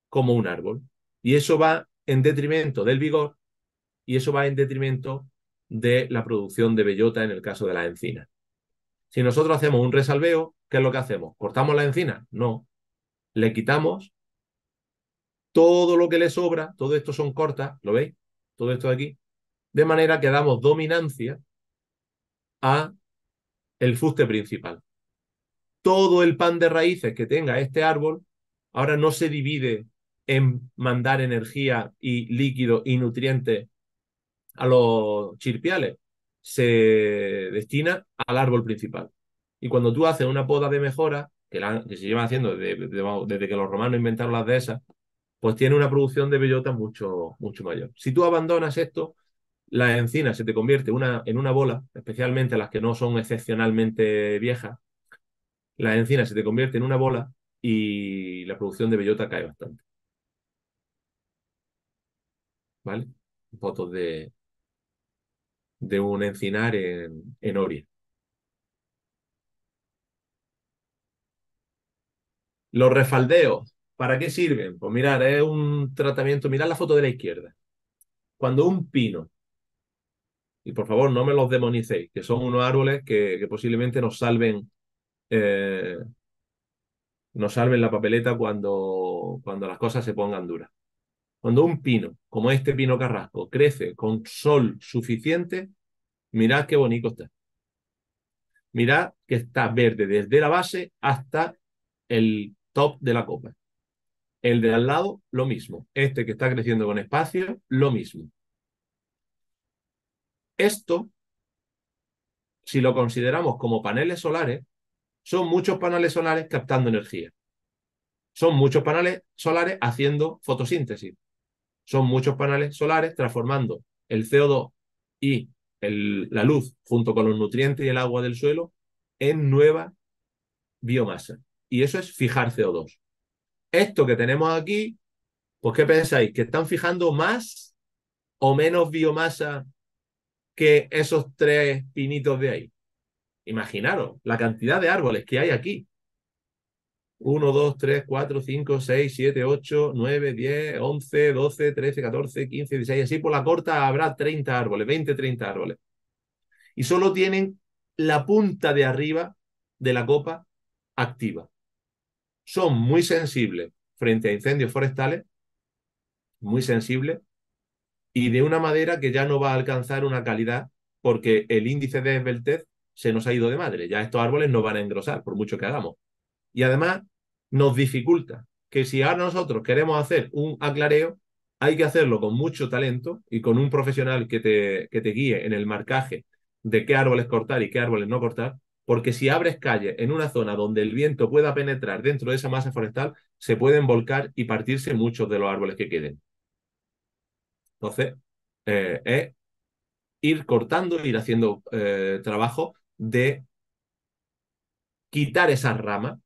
como un árbol. Y eso va en detrimento del vigor y eso va en detrimento de la producción de bellota en el caso de la encina Si nosotros hacemos un resalveo, ¿qué es lo que hacemos? ¿Cortamos la encina? No. Le quitamos todo lo que le sobra, todo esto son cortas, ¿lo veis? Todo esto de aquí. De manera que damos dominancia a el fuste principal todo el pan de raíces que tenga este árbol, ahora no se divide en mandar energía y líquido y nutrientes a los chirpiales, se destina al árbol principal. Y cuando tú haces una poda de mejora, que, la, que se lleva haciendo desde, que los romanos inventaron las dehesas, pues tiene una producción de bellota mucho, mucho mayor. Si tú abandonas esto, la encina se te convierte una, en una bola, especialmente las que no son excepcionalmente viejas, la encina se te convierte en una bola y la producción de bellota cae bastante. ¿Vale? Fotos de, de un encinar en, en Oria. Los refaldeos, ¿para qué sirven? Pues mirar, es un tratamiento, mirad la foto de la izquierda. Cuando un pino, y por favor no me los demonicéis, que son unos árboles que posiblemente nos salven eh, nos salven la papeleta cuando, cuando las cosas se pongan duras. Cuando un pino, como este pino carrasco, crece con sol suficiente, mirad qué bonito está. Mirad que está verde desde la base hasta el top de la copa. El de al lado, lo mismo. Este que está creciendo con espacio, lo mismo. Esto, si lo consideramos como paneles solares, son muchos paneles solares captando energía. Son muchos paneles solares haciendo fotosíntesis. Son muchos paneles solares transformando el CO2 y la luz junto con los nutrientes y el agua del suelo en nueva biomasa. Y eso es fijar CO2. Esto que tenemos aquí, ¿por pues, ¿qué pensáis? ¿Que están fijando más o menos biomasa que esos tres pinitos de ahí? Imaginaros la cantidad de árboles que hay aquí. 1, 2, 3, 4, 5, 6, 7, 8, 9, 10, 11, 12, 13, 14, 15, 16. Así por la corta habrá 30 árboles, 20, 30 árboles. Y solo tienen la punta de arriba de la copa activa. Son muy sensibles frente a incendios forestales, muy sensibles, y de una madera que ya no va a alcanzar una calidad porque el índice de esbeltez se nos ha ido de madre, ya estos árboles no van a engrosar por mucho que hagamos. Y además nos dificulta que si ahora nosotros queremos hacer un aclareo, hay que hacerlo con mucho talento y con un profesional que te, que te guíe en el marcaje de qué árboles cortar y qué árboles no cortar, porque si abres calle en una zona donde el viento pueda penetrar dentro de esa masa forestal, se pueden volcar y partirse muchos de los árboles que queden. Entonces, eh, es ir cortando, ir haciendo eh, trabajo de quitar esas ramas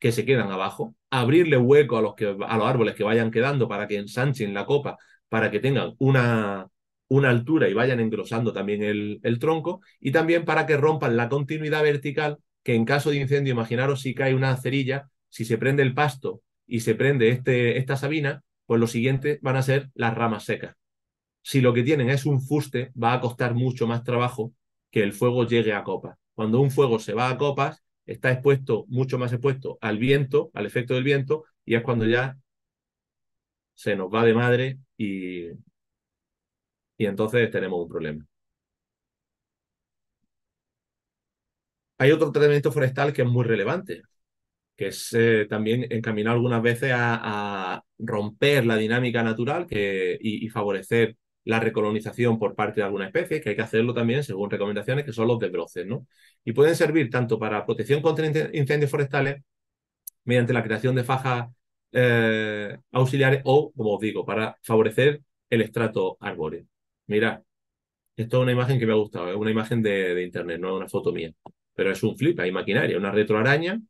que se quedan abajo, abrirle hueco a los, que, a los árboles que vayan quedando para que ensanchen la copa, para que tengan una, una altura y vayan engrosando también el, tronco, y también para que rompan la continuidad vertical, que en caso de incendio, imaginaros si cae una cerilla, si se prende el pasto y se prende este, esta sabina, pues lo siguiente van a ser las ramas secas. Si lo que tienen es un fuste, va a costar mucho más trabajo que el fuego llegue a copas. Cuando un fuego se va a copas, está expuesto, mucho más expuesto al viento, al efecto del viento, y es cuando ya se nos va de madre y, y entonces tenemos un problema. Hay otro tratamiento forestal que es muy relevante, que es eh, también encaminado algunas veces a, romper la dinámica natural y, favorecer la recolonización por parte de alguna especie, que hay que hacerlo también según recomendaciones que son los desbroces, ¿no? Y pueden servir tanto para protección contra incendios forestales mediante la creación de fajas eh, auxiliares o, como os digo, para favorecer el estrato arbóreo. Mirad, esto es una imagen que me ha gustado, es una imagen de, internet, no es una foto mía, pero es un flip, hay maquinaria, una retroaraña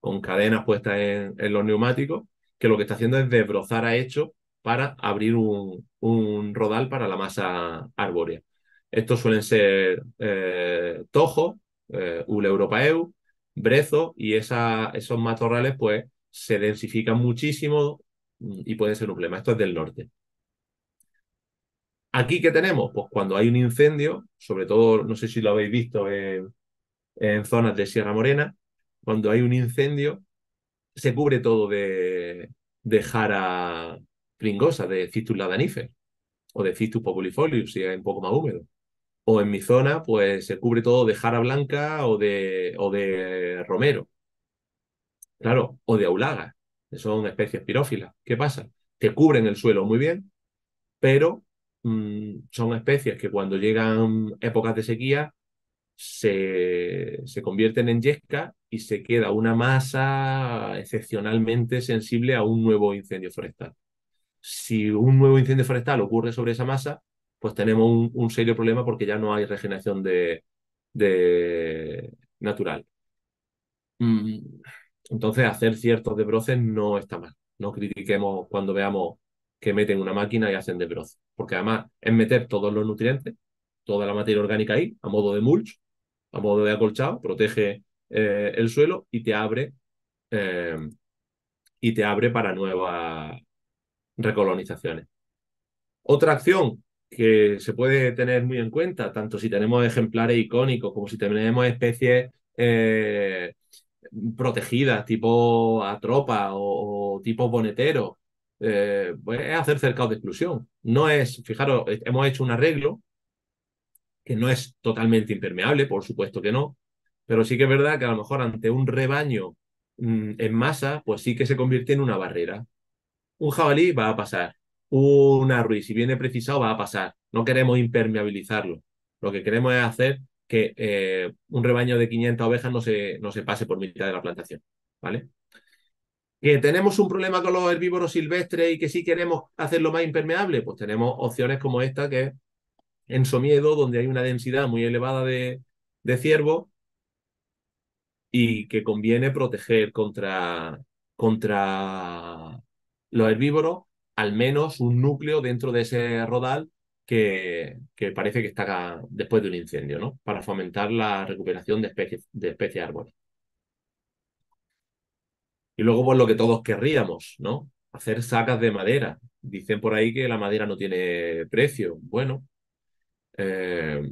con cadenas puestas en, en los neumáticos, que lo que está haciendo es desbrozar a hecho para abrir un, rodal para la masa arbórea. Estos suelen ser eh, tojo, eh, Uleuropaeu, brezo y esos matorrales pues se densifican muchísimo mm, y pueden ser un problema. Esto es del norte. Aquí, ¿qué tenemos? Pues cuando hay un incendio, sobre todo, no sé si lo habéis visto en, zonas de Sierra Morena, cuando hay un incendio, se cubre todo de, de jara pringosa de Cistus ladanifer o de Cistus populifolius, si es un poco más húmedo. O en mi zona, pues se cubre todo de jara blanca o de, o de romero. Claro, o de aulaga, que son especies pirófilas. ¿Qué pasa? Te cubren el suelo muy bien, pero mm, son especies que cuando llegan épocas de sequía se, convierten en yesca y se queda una masa excepcionalmente sensible a un nuevo incendio forestal si un nuevo incendio forestal ocurre sobre esa masa, pues tenemos un, serio problema porque ya no hay regeneración de, natural. Mm. Entonces, hacer ciertos desbroces no está mal. No critiquemos cuando veamos que meten una máquina y hacen desbroces. porque además es meter todos los nutrientes, toda la materia orgánica ahí, a modo de mulch, a modo de acolchado, protege eh, el suelo y te abre eh, y te abre para nuevas recolonizaciones. Otra acción que se puede tener muy en cuenta, tanto si tenemos ejemplares icónicos como si tenemos especies eh, protegidas, tipo atropa o, tipo bonetero, eh, pues es hacer cercado de exclusión. No es, fijaros, eh, hemos hecho un arreglo que no es totalmente impermeable, por supuesto que no, pero sí que es verdad que a lo mejor ante un rebaño mm, en masa, pues sí que se convierte en una barrera un jabalí va a pasar, una ruiz, si viene precisado, va a pasar. No queremos impermeabilizarlo. Lo que queremos es hacer que eh, un rebaño de 500 ovejas no se, no se pase por mitad de la plantación. ¿Vale? ¿Que tenemos un problema con los herbívoros silvestres y que sí queremos hacerlo más impermeable? Pues tenemos opciones como esta, que es en Somiedo, donde hay una densidad muy elevada de, ciervo ciervos y que conviene proteger contra, contra los herbívoros al menos un núcleo dentro de ese rodal que, parece que está después de un incendio, ¿no? Para fomentar la recuperación de especies de árboles. Y luego, pues lo que todos querríamos, ¿no? Hacer sacas de madera. Dicen por ahí que la madera no tiene precio. Bueno, eh,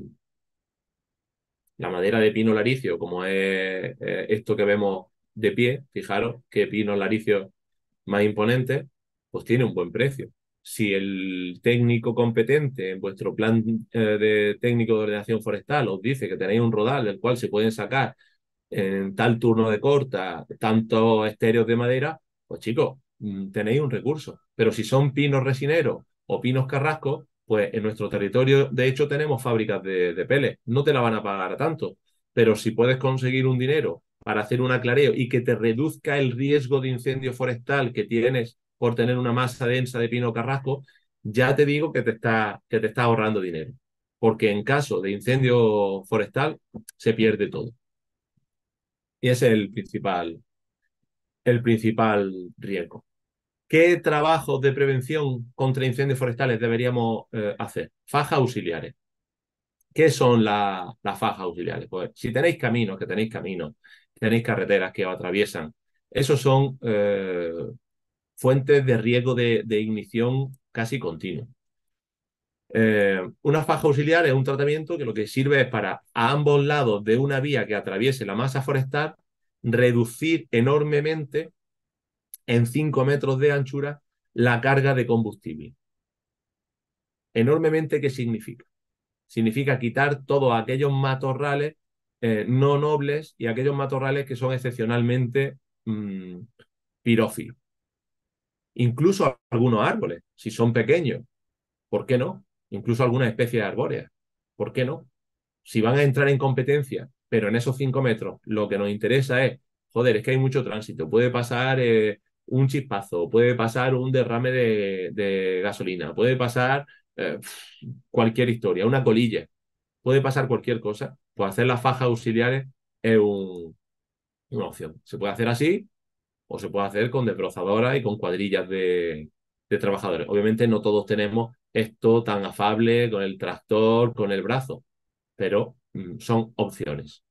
la madera de pino laricio, como es eh, esto que vemos de pie, fijaros que pino laricio más imponente, pues tiene un buen precio. Si el técnico competente en vuestro plan eh, de técnico de ordenación forestal os dice que tenéis un rodal del cual se pueden sacar en tal turno de corta tantos estéreos de madera, pues chicos, mm, tenéis un recurso. Pero si son pinos resineros o pinos carrascos, pues en nuestro territorio, de hecho, tenemos fábricas de, de No te la van a pagar a tanto, pero si puedes conseguir un dinero para hacer un aclareo y que te reduzca el riesgo de incendio forestal que tienes por tener una masa densa de pino carrasco, ya te digo que te está, que te está ahorrando dinero. Porque en caso de incendio forestal se pierde todo. Y ese es el principal, el principal riesgo. ¿Qué trabajos de prevención contra incendios forestales deberíamos eh, hacer? Fajas auxiliares. ¿Qué son las fajas auxiliares? Pues si tenéis caminos, que tenéis caminos, tenéis carreteras que atraviesan. Esos son eh, fuentes de riesgo de, ignición casi continua. Eh, una faja auxiliar es un tratamiento que lo que sirve es para a ambos lados de una vía que atraviese la masa forestal reducir enormemente en 5 metros de anchura la carga de combustible. ¿Enormemente qué significa? Significa quitar todos aquellos matorrales eh, no nobles y aquellos matorrales que son excepcionalmente mm, pirófilos. Incluso algunos árboles, si son pequeños, ¿por qué no? Incluso algunas especies arbóreas, ¿por qué no? Si van a entrar en competencia, pero en esos cinco metros lo que nos interesa es, joder, es que hay mucho tránsito, puede pasar eh, un chispazo, puede pasar un derrame de, gasolina, puede pasar eh, cualquier historia, una colilla puede pasar cualquier cosa, pues hacer las fajas auxiliares es una opción. Se puede hacer así o se puede hacer con desbrozadoras y con cuadrillas de, trabajadores. Obviamente no todos tenemos esto tan afable con el tractor, con el brazo, pero mm, son opciones.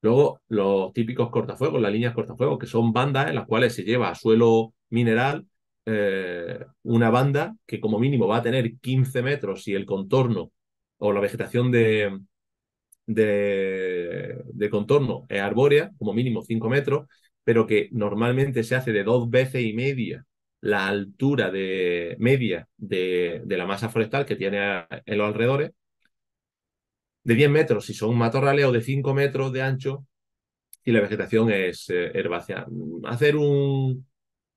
Luego, los típicos cortafuegos, las líneas cortafuegos, que son bandas en las cuales se lleva a suelo mineral eh, una banda que como mínimo va a tener 15 metros si el contorno o la vegetación de, de, contorno es arbórea, como mínimo 5 metros, pero que normalmente se hace de dos veces y media la altura de, media de, de la masa forestal que tiene en los alrededores, de 10 metros si son matorrales o de 5 metros de ancho y la vegetación es eh, herbácea. Hacer un,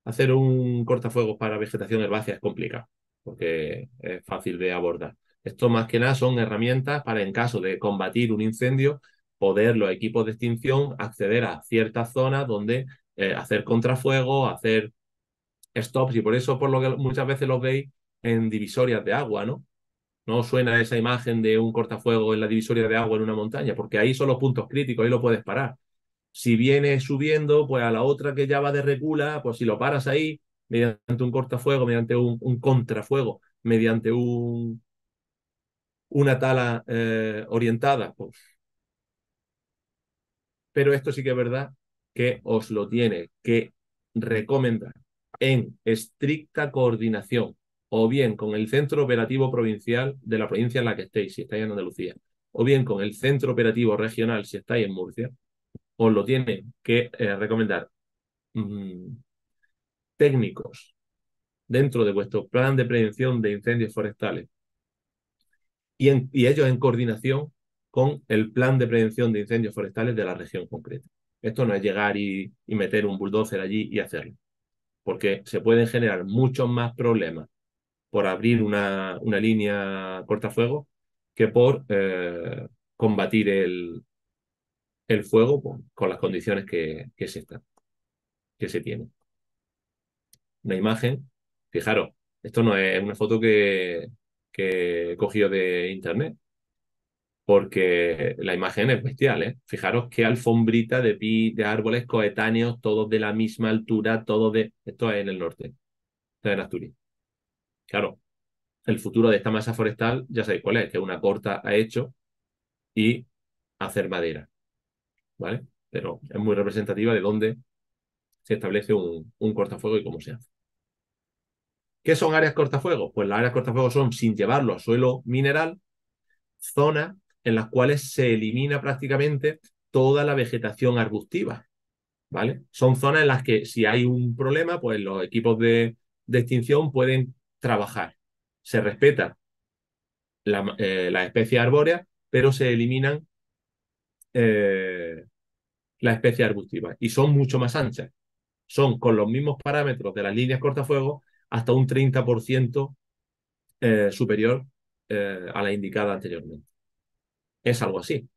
hacer un cortafuegos para vegetación herbácea es complicado porque es fácil de abordar. Esto más que nada son herramientas para en caso de combatir un incendio, poder los equipos de extinción acceder a ciertas zonas donde eh, hacer contrafuego, hacer stops y por eso por lo que muchas veces los veis en divisorias de agua, ¿no? No suena esa imagen de un cortafuego en la divisoria de agua en una montaña, porque ahí son los puntos críticos, ahí lo puedes parar. Si viene subiendo, pues a la otra que ya va de recula, pues si lo paras ahí, mediante un cortafuego, mediante un contrafuego, mediante un, una tala eh, orientada. Pero esto sí que es verdad que os lo tiene que recomendar en estricta coordinación o bien con el Centro Operativo Provincial de la provincia en la que estéis, si estáis en Andalucía, o bien con el Centro Operativo Regional, si estáis en Murcia, os lo tiene que eh, recomendar mm, técnicos dentro de vuestro plan de prevención de incendios forestales y, ellos en coordinación con el plan de prevención de incendios forestales de la región concreta. Esto no es llegar y, meter un bulldozer allí y hacerlo, porque se pueden generar muchos más problemas por abrir una, una línea cortafuego que por eh, combatir el, el fuego con las condiciones que, se están, que se tienen. Una imagen, fijaros, esto no es una foto que, que he cogido de internet, porque la imagen es bestial, ¿eh? Fijaros qué alfombrita de, de árboles coetáneos, todos de la misma altura, todos de... Esto es en el norte, esto en Asturias. Claro, el futuro de esta masa forestal, ya sabéis cuál es, que una corta ha hecho y hacer madera, ¿vale? Pero es muy representativa de dónde se establece un, un cortafuego y cómo se hace. ¿Qué son áreas cortafuegos? Pues las áreas cortafuegos son, sin llevarlo a suelo mineral, zonas en las cuales se elimina prácticamente toda la vegetación arbustiva. ¿Vale? Son zonas en las que si hay un problema, pues los equipos de, extinción pueden trabajar. Se respeta la, eh, especie arbórea, pero se eliminan la eh, las especies arbustivas y son mucho más anchas. Son con los mismos parámetros de las líneas cortafuegos, hasta un 30% eh, superior eh, a la indicada anteriormente. Es algo así,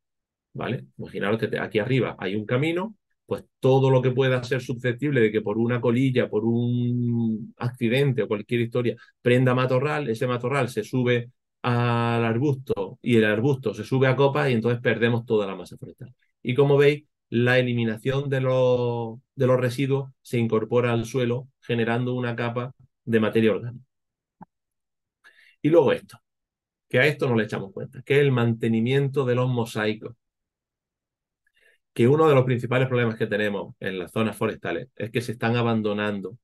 ¿vale? Imaginaros que aquí arriba hay un camino, pues todo lo que pueda ser susceptible de que por una colilla, por un accidente o cualquier historia, prenda matorral, ese matorral se sube al arbusto y el arbusto se sube a copa y entonces perdemos toda la masa forestal. Y como veis, la eliminación de de los residuos se incorpora al suelo generando una capa de materia orgánica. Y luego esto, que a esto no le echamos cuenta, que es el mantenimiento de los mosaicos. Que uno de los principales problemas que tenemos en las zonas forestales es que se están abandonando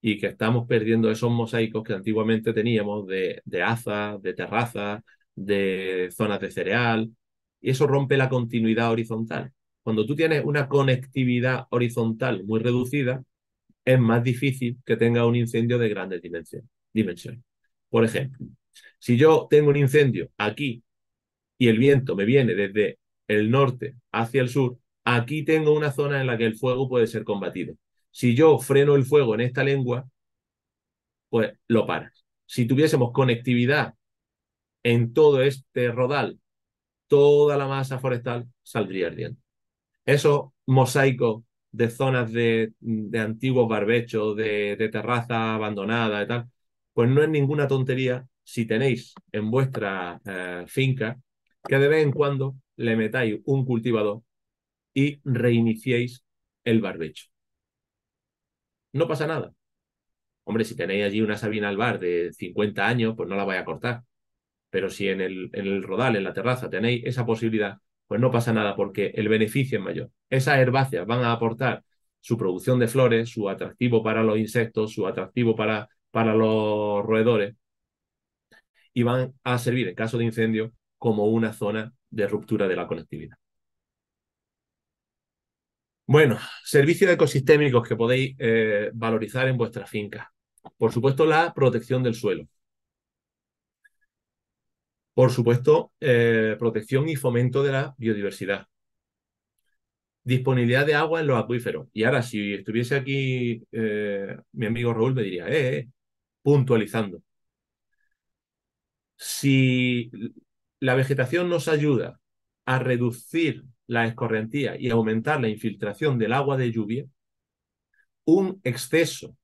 y que estamos perdiendo esos mosaicos que antiguamente teníamos de, de azas, de terrazas, de zonas de cereal, y eso rompe la continuidad horizontal. Cuando tú tienes una conectividad horizontal muy reducida, es más difícil que tenga un incendio de grandes dimensiones. Por ejemplo, si yo tengo un incendio aquí y el viento me viene desde el norte hacia el sur, aquí tengo una zona en la que el fuego puede ser combatido. Si yo freno el fuego en esta lengua, pues lo paras. Si tuviésemos conectividad en todo este rodal, toda la masa forestal saldría ardiendo. Eso mosaico de zonas de, antiguos barbechos, de, terraza abandonada y tal, pues no es ninguna tontería si tenéis en vuestra eh, finca que de vez en cuando le metáis un cultivador y reiniciéis el barbecho. No pasa nada. Hombre, si tenéis allí una sabina albar de 50 años, pues no la vais a cortar. Pero si en el, en el rodal, en la terraza, tenéis esa posibilidad, pues no pasa nada porque el beneficio es mayor. Esas herbáceas van a aportar su producción de flores, su atractivo para los insectos, su atractivo para, para los roedores y van a servir en caso de incendio como una zona de ruptura de la conectividad. Bueno, servicios ecosistémicos que podéis eh, valorizar en vuestra finca. Por supuesto, la protección del suelo. Por supuesto, eh, protección y fomento de la biodiversidad. Disponibilidad de agua en los acuíferos. Y ahora, si estuviese aquí eh, mi amigo Raúl, me diría, eh, eh, puntualizando. Si la vegetación nos ayuda a reducir la escorrentía y aumentar la infiltración del agua de lluvia, un exceso,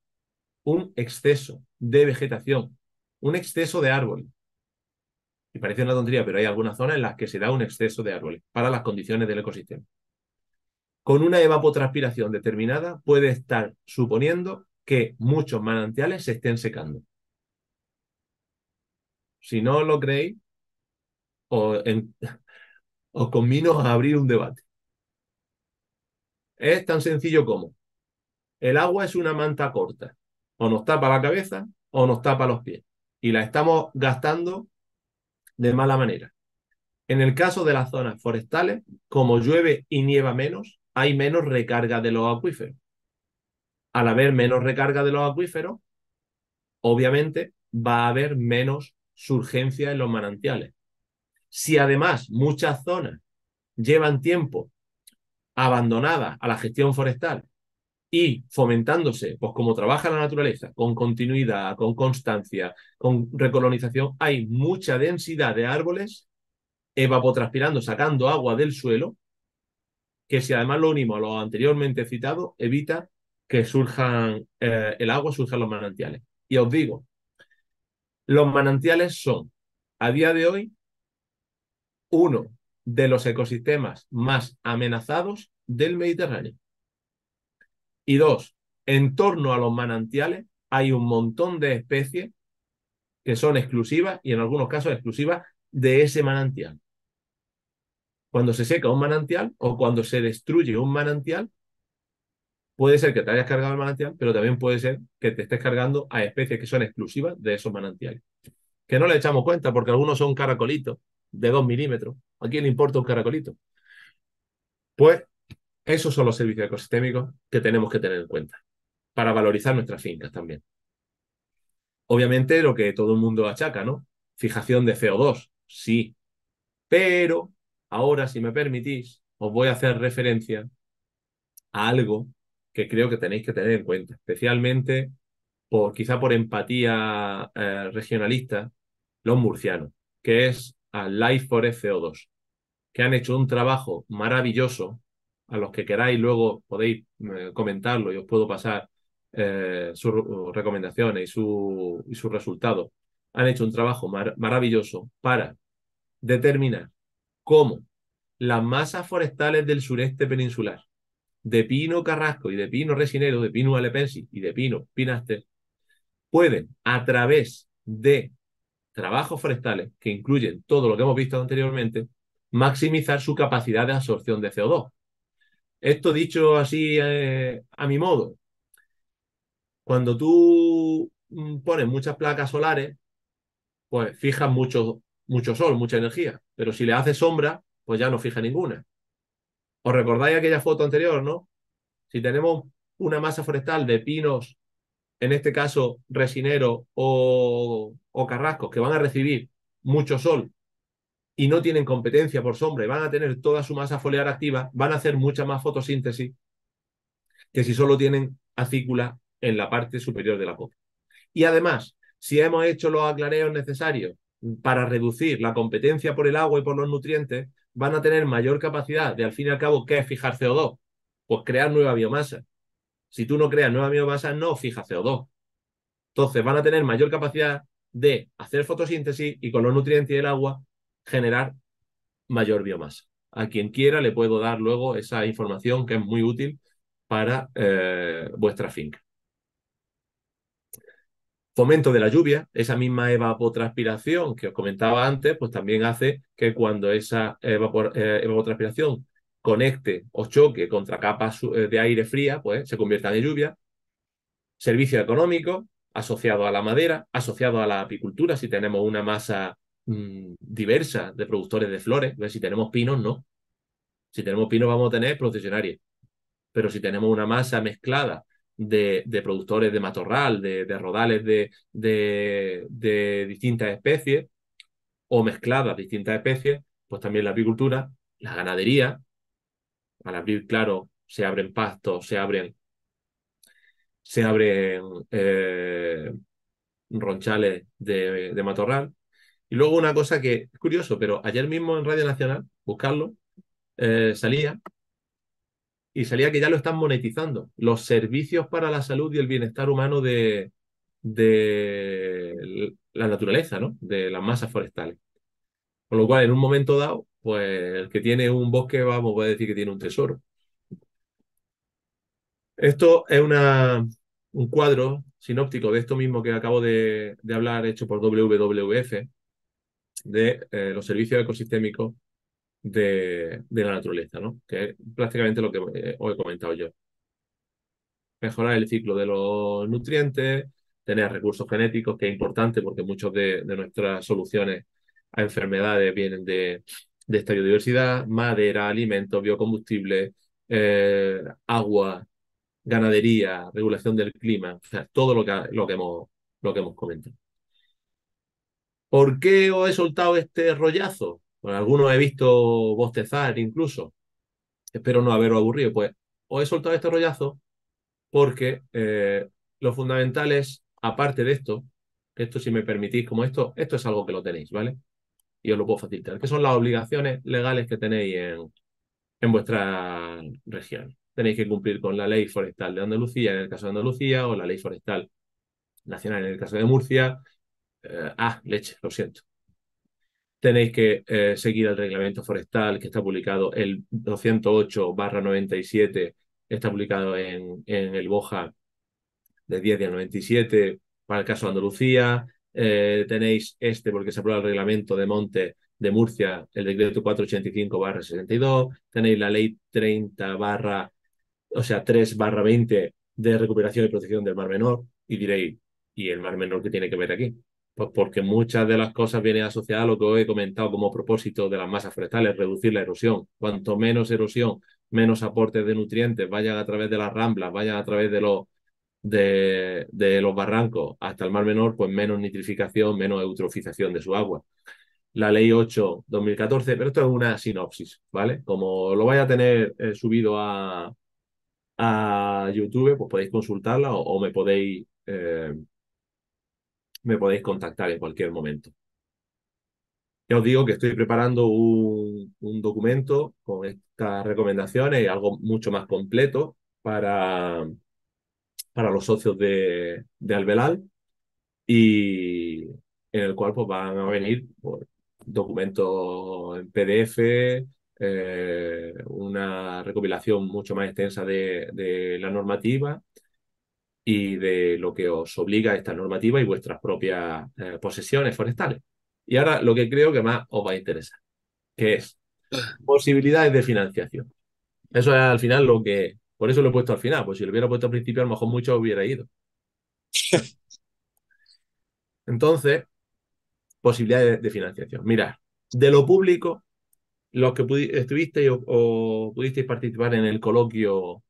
un exceso de vegetación, un exceso de árboles, y parece una tontería, pero hay algunas zonas en las que se da un exceso de árboles para las condiciones del ecosistema. Con una evapotranspiración determinada puede estar suponiendo que muchos manantiales se estén secando. Si no lo creéis, [laughs] os, a abrir un debate. Es tan sencillo como el agua es una manta corta. O nos tapa la cabeza o nos tapa los pies. Y la estamos gastando de mala manera. En el caso de las zonas forestales, como llueve y nieva menos, hay menos recarga de los acuíferos. Al haber menos recarga de los acuíferos, obviamente va a haber menos surgencia en los manantiales. Si además muchas zonas llevan tiempo abandonadas a la gestión forestal y fomentándose, pues como trabaja la naturaleza, con continuidad, con constancia, con recolonización, hay mucha densidad de árboles evapotranspirando, sacando agua del suelo, que si además lo unimos a lo anteriormente citado, evita que surjan eh, el agua, surjan los manantiales. Y os digo, los manantiales son, a día de hoy, uno de los ecosistemas más amenazados del Mediterráneo. Y dos, en torno a los manantiales hay un montón de especies que son exclusivas y en algunos casos exclusivas de ese manantial. Cuando se seca un manantial o cuando se destruye un manantial, puede ser que te hayas cargado el manantial, pero también puede ser que te estés cargando a especies que son exclusivas de esos manantiales. Que no le echamos cuenta porque algunos son caracolitos de dos milímetros. ¿A quién le importa un caracolito? Pues esos son los servicios ecosistémicos que tenemos que tener en cuenta para valorizar nuestras fincas también. Obviamente lo que todo el mundo achaca, ¿no? Fijación de CO2, sí. Pero ahora, si me permitís, os voy a hacer referencia a algo que creo que tenéis que tener en cuenta, especialmente por quizá por empatía eh, regionalista, los murcianos, que es a Life for CO2, que han hecho un trabajo maravilloso a los que queráis luego podéis eh, comentarlo y os puedo pasar eh, sus uh, recomendaciones y, su, y sus resultados. Han hecho un trabajo maravilloso para determinar cómo las masas forestales del sureste peninsular, de pino carrasco y de pino resinero, de pino alepensis y de pino pinaster, pueden, a través de trabajos forestales que incluyen todo lo que hemos visto anteriormente, maximizar su capacidad de absorción de CO2. Esto dicho así eh, a mi modo, cuando tú mm, pones muchas placas solares, pues fijas mucho, mucho sol, mucha energía, pero si le haces sombra, pues ya no fija ninguna. ¿Os recordáis aquella foto anterior, no? Si tenemos una masa forestal de pinos, en este caso resineros o, o carrascos, que van a recibir mucho sol y no tienen competencia por sombra y van a tener toda su masa foliar activa, van a hacer mucha más fotosíntesis que si solo tienen acícula en la parte superior de la copa. Y además, si hemos hecho los aclareos necesarios para reducir la competencia por el agua y por los nutrientes, van a tener mayor capacidad de, al fin y al cabo, ¿qué es fijar CO2? Pues crear nueva biomasa. Si tú no creas nueva biomasa, no fija CO2. Entonces van a tener mayor capacidad de hacer fotosíntesis y con los nutrientes y el agua generar mayor biomasa. A quien quiera le puedo dar luego esa información que es muy útil para eh, vuestra finca. Fomento de la lluvia, esa misma evapotranspiración que os comentaba antes, pues también hace que cuando esa eh, evapotranspiración conecte o choque contra capas eh, de aire fría, pues se convierta en lluvia. Servicio económico, asociado a la madera, asociado a la apicultura, si tenemos una masa diversas mm, diversa de productores de flores. Si tenemos pinos, no. Si tenemos pinos, vamos a tener procesionarias. Pero si tenemos una masa mezclada de, productores de matorral, de, rodales de, distintas especies, o mezcladas distintas especies, pues también la agricultura la ganadería, al abrir, claro, se abren pastos, se abren, se abren eh, ronchales de, matorral. Y luego una cosa que es curioso, pero ayer mismo en Radio Nacional, buscarlo, eh, salía y salía que ya lo están monetizando. Los servicios para la salud y el bienestar humano de, la naturaleza, ¿no? De las masas forestales. Con lo cual, en un momento dado, pues el que tiene un bosque, vamos, puede decir que tiene un tesoro. Esto es una, un cuadro sinóptico de esto mismo que acabo de, de hablar, hecho por WWF, de eh, los servicios ecosistémicos de, la naturaleza, ¿no? que es prácticamente lo que eh, os he comentado yo. Mejorar el ciclo de los nutrientes, tener recursos genéticos, que es importante porque muchas de, nuestras soluciones a enfermedades vienen de, de esta biodiversidad, madera, alimentos, biocombustibles, eh, agua, ganadería, regulación del clima, o sea, todo lo lo que, hemos, lo que hemos comentado. ¿Por qué os he soltado este rollazo? Bueno, algunos he visto bostezar incluso. Espero no haberos aburrido. Pues os he soltado este rollazo porque eh, lo fundamental es, aparte de esto, esto si me permitís, como esto, esto es algo que lo tenéis, ¿vale? Y os lo puedo facilitar, que son las obligaciones legales que tenéis en, en vuestra región. Tenéis que cumplir con la ley forestal de Andalucía, en el caso de Andalucía, o la ley forestal nacional en el caso de Murcia, eh, ah, leche, lo siento. Tenéis que eh, seguir el reglamento forestal que está publicado, el 208-97, está publicado en, en el Boja de 10 de 97 para el caso de Andalucía. Eh, tenéis este porque se aprueba el reglamento de Monte de Murcia, el decreto 485-62. Tenéis la ley 30 barra, o sea, 3 barra 20 de recuperación y protección del mar menor. Y diréis, ¿y el mar menor qué tiene que ver aquí? Pues porque muchas de las cosas vienen asociadas a lo que hoy he comentado como propósito de las masas forestales, reducir la erosión. Cuanto menos erosión, menos aportes de nutrientes vayan a través de las ramblas, vayan a través de los, de, los barrancos hasta el mar menor, pues menos nitrificación, menos eutrofización de su agua. La ley 8-2014, pero esto es una sinopsis, ¿vale? Como lo vaya a tener eh, subido a, YouTube, pues podéis consultarla o, me podéis... Eh, me podéis contactar en cualquier momento. Ya os digo que estoy preparando un, documento con estas recomendaciones y algo mucho más completo para, para los socios de, Albelal y en el cual pues, van a venir pues, documentos en PDF, eh, una recopilación mucho más extensa de la normativa y de lo que os obliga esta normativa y vuestras propias eh, posesiones forestales. Y ahora lo que creo que más os va a interesar, que es ah. posibilidades de financiación. Eso es al final lo que, por eso lo he puesto al final, pues si lo hubiera puesto al principio a lo mejor mucho hubiera ido. [laughs] Entonces, posibilidades de, financiación. Mirad, de lo público, los que estuvisteis o, o, pudisteis participar en el coloquio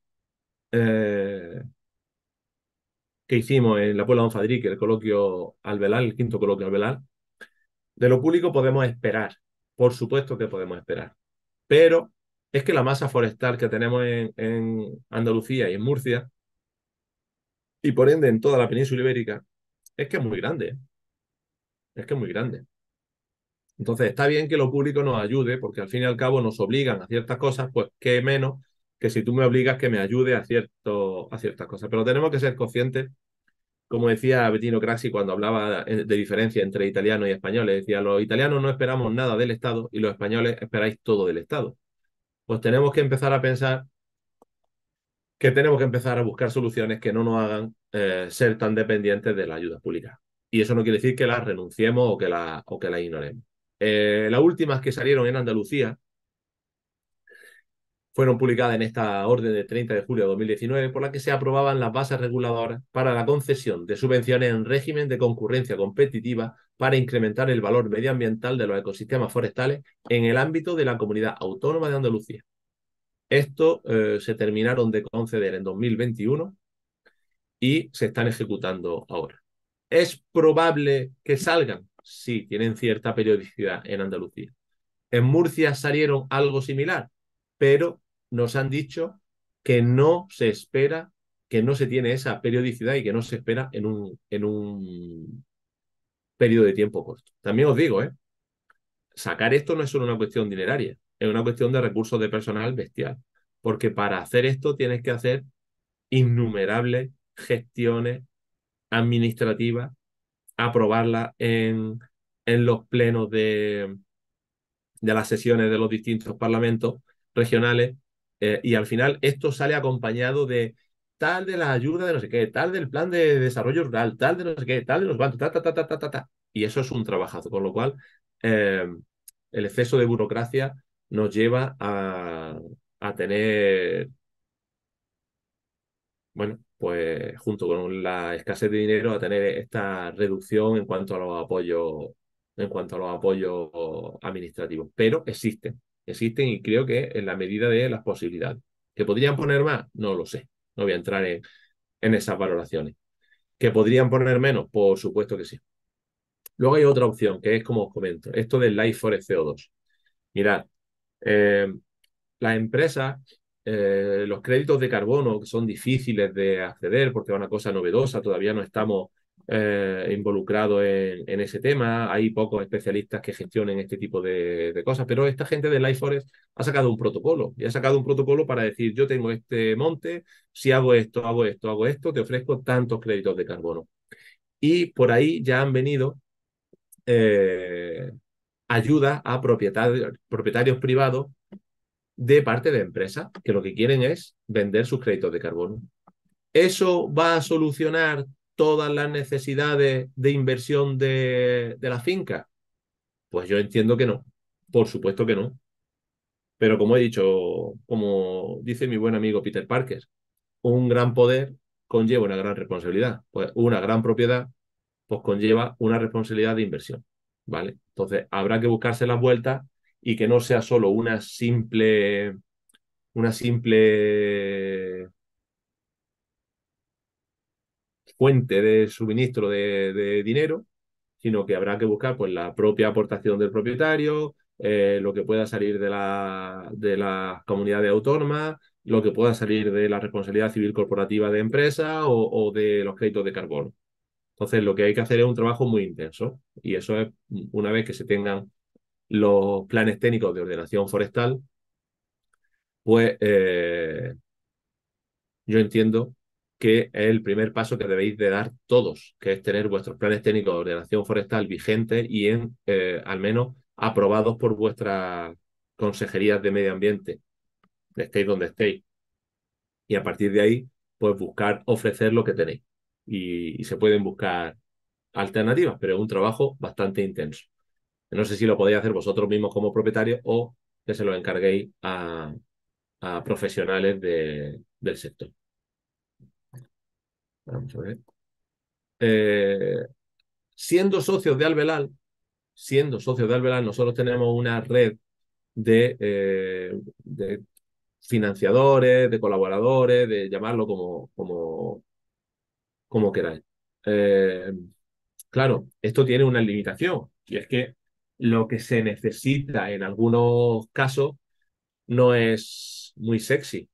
eh, que hicimos en la Puebla de Fadrique, el coloquio Alvelar, el quinto coloquio velar de lo público podemos esperar, por supuesto que podemos esperar, pero es que la masa forestal que tenemos en, en Andalucía y en Murcia, y por ende en toda la península ibérica, es que es muy grande, ¿eh? es que es muy grande. Entonces está bien que lo público nos ayude, porque al fin y al cabo nos obligan a ciertas cosas, pues qué menos que si tú me obligas que me ayude a, cierto, a ciertas cosas. Pero tenemos que ser conscientes, como decía Bettino Craxi cuando hablaba de, diferencia entre italianos y españoles, decía, los italianos no esperamos nada del Estado y los españoles esperáis todo del Estado. Pues tenemos que empezar a pensar que tenemos que empezar a buscar soluciones que no nos hagan eh, ser tan dependientes de la ayuda pública. Y eso no quiere decir que las renunciemos o que las o que la ignoremos. Eh, las últimas que salieron en Andalucía fueron publicadas en esta orden de 30 de julio de 2019, por la que se aprobaban las bases reguladoras para la concesión de subvenciones en régimen de concurrencia competitiva para incrementar el valor medioambiental de los ecosistemas forestales en el ámbito de la comunidad autónoma de Andalucía. Esto eh, se terminaron de conceder en 2021 y se están ejecutando ahora. ¿Es probable que salgan? Sí, tienen cierta periodicidad en Andalucía. En Murcia salieron algo similar, pero nos han dicho que no se espera, que no se tiene esa periodicidad y que no se espera en un, en un periodo de tiempo corto. También os digo, ¿eh? sacar esto no es solo una cuestión dineraria, es una cuestión de recursos de personal bestial, porque para hacer esto tienes que hacer innumerables gestiones administrativas, aprobarlas en, en los plenos de, de las sesiones de los distintos parlamentos regionales, eh, y al final esto sale acompañado de tal de la ayuda de no sé qué, tal del plan de desarrollo rural, tal de no sé qué, tal de los bancos, ta, ta, ta, ta, ta, ta, Y eso es un trabajazo, con lo cual eh, el exceso de burocracia nos lleva a, a tener, bueno, pues junto con la escasez de dinero, a tener esta reducción en cuanto a los apoyos, en cuanto a los apoyos administrativos. Pero existen, existen y creo que en la medida de las posibilidades. ¿Que podrían poner más? No lo sé. No voy a entrar en, esas valoraciones. ¿Que podrían poner menos? Por supuesto que sí. Luego hay otra opción, que es como os comento, esto del Life for CO2. Mirad, eh, las empresas, eh, los créditos de carbono son difíciles de acceder porque es una cosa novedosa, todavía no estamos eh, involucrado en, ese tema, hay pocos especialistas que gestionen este tipo de, cosas, pero esta gente de Life Forest ha sacado un protocolo y ha sacado un protocolo para decir, yo tengo este monte, si hago esto, hago esto, hago esto, te ofrezco tantos créditos de carbono. Y por ahí ya han venido eh, ayudas a propietarios, propietarios privados de parte de empresas que lo que quieren es vender sus créditos de carbono. ¿Eso va a solucionar todas las necesidades de inversión de, la finca? Pues yo entiendo que no, por supuesto que no. Pero como he dicho, como dice mi buen amigo Peter Parker, un gran poder conlleva una gran responsabilidad. Pues una gran propiedad pues conlleva una responsabilidad de inversión, ¿vale? Entonces, habrá que buscarse las vueltas y que no sea solo una simple una simple fuente de suministro de, dinero, sino que habrá que buscar pues, la propia aportación del propietario, eh, lo que pueda salir de, la, de las comunidades autónomas, lo que pueda salir de la responsabilidad civil corporativa de empresas o, de los créditos de carbono. Entonces, lo que hay que hacer es un trabajo muy intenso y eso es una vez que se tengan los planes técnicos de ordenación forestal, pues eh, yo entiendo que es el primer paso que debéis de dar todos, que es tener vuestros planes técnicos de ordenación forestal vigentes y en, eh, al menos aprobados por vuestras consejerías de medio ambiente, estéis donde estéis. Y a partir de ahí, pues buscar ofrecer lo que tenéis. Y, se pueden buscar alternativas, pero es un trabajo bastante intenso. No sé si lo podéis hacer vosotros mismos como propietarios o que se lo encarguéis a, profesionales del sector. Vamos a ver. Eh, siendo socios de Albelal, siendo socios de Albelal, nosotros tenemos una red eh, de, financiadores, de colaboradores, de llamarlo como, como, como queráis. Eh, claro, esto tiene una limitación y es que lo que se necesita en algunos casos no es muy sexy.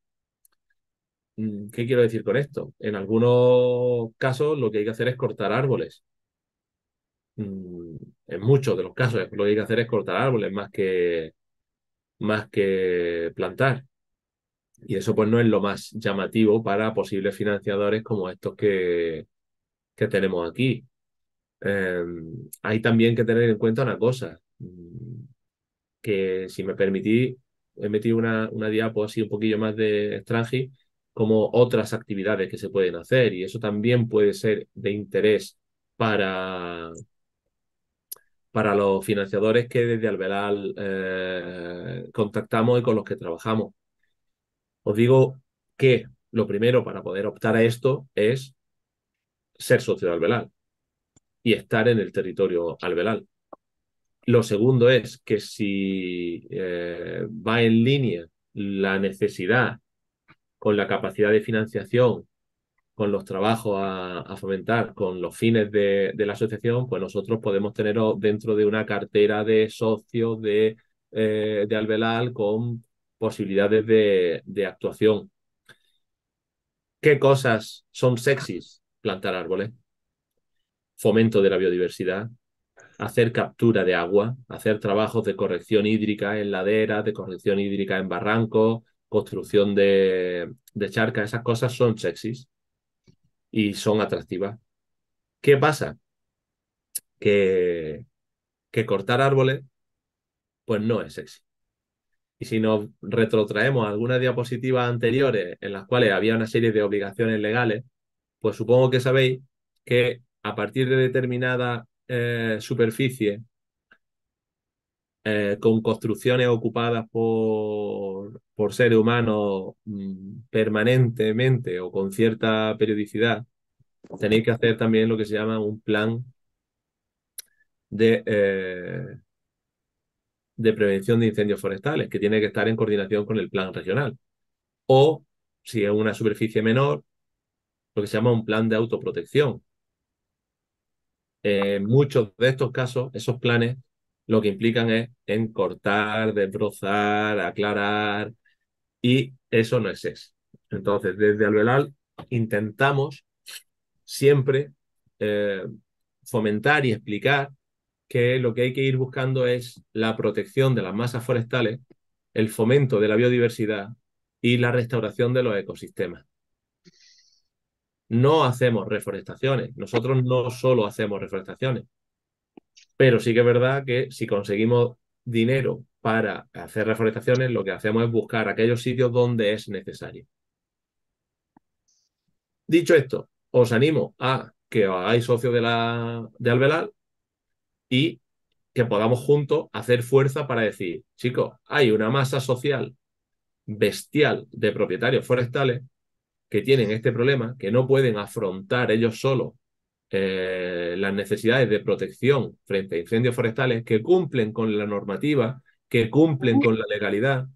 Mm, ¿Qué quiero decir con esto? En algunos casos lo que hay que hacer es cortar árboles. Mm, en muchos de los casos lo que hay que hacer es cortar árboles más que, más que plantar. Y eso pues no es lo más llamativo para posibles financiadores como estos que, que tenemos aquí. Em, hay también que tener en cuenta una cosa, mm, que si me permitís, he metido una, una así un poquillo más de extranji como otras actividades que se pueden hacer y eso también puede ser de interés para, para los financiadores que desde Albelal eh, contactamos y con los que trabajamos. Os digo que lo primero para poder optar a esto es ser socio de Albelal y estar en el territorio albelal. Lo segundo es que si eh, va en línea la necesidad con la capacidad de financiación, con los trabajos a, fomentar, con los fines de, la asociación, pues nosotros podemos tener dentro de una cartera de socios de, eh, Albelal con posibilidades de, de actuación. ¿Qué cosas son sexys? Plantar árboles, fomento de la biodiversidad, hacer captura de agua, hacer trabajos de corrección hídrica en laderas, de corrección hídrica en barrancos, construcción de, charca, charcas, esas cosas son sexys y son atractivas. ¿Qué pasa? Que, cortar árboles, pues no es sexy. Y si nos retrotraemos a algunas diapositivas anteriores en las cuales había una serie de obligaciones legales, pues supongo que sabéis que a partir de determinada eh, superficie eh, con construcciones ocupadas por, por seres humanos mm, permanentemente o con cierta periodicidad, tenéis que hacer también lo que se llama un plan de, eh, de prevención de incendios forestales, que tiene que estar en coordinación con el plan regional. O, si es una superficie menor, lo que se llama un plan de autoprotección. En eh, muchos de estos casos, esos planes lo que implican es en cortar, desbrozar, aclarar, y eso no es eso. Entonces, desde Alvelal intentamos siempre eh, fomentar y explicar que lo que hay que ir buscando es la protección de las masas forestales, el fomento de la biodiversidad y la restauración de los ecosistemas. No hacemos reforestaciones, nosotros no solo hacemos reforestaciones, pero sí que es verdad que si conseguimos dinero para hacer reforestaciones, lo que hacemos es buscar aquellos sitios donde es necesario. Dicho esto, os animo a que os hagáis socio de, la, de y que podamos juntos hacer fuerza para decir, chicos, hay una masa social bestial de propietarios forestales que tienen este problema, que no pueden afrontar ellos solos eh, las necesidades de protección frente a incendios forestales que cumplen con la normativa, que cumplen con la legalidad,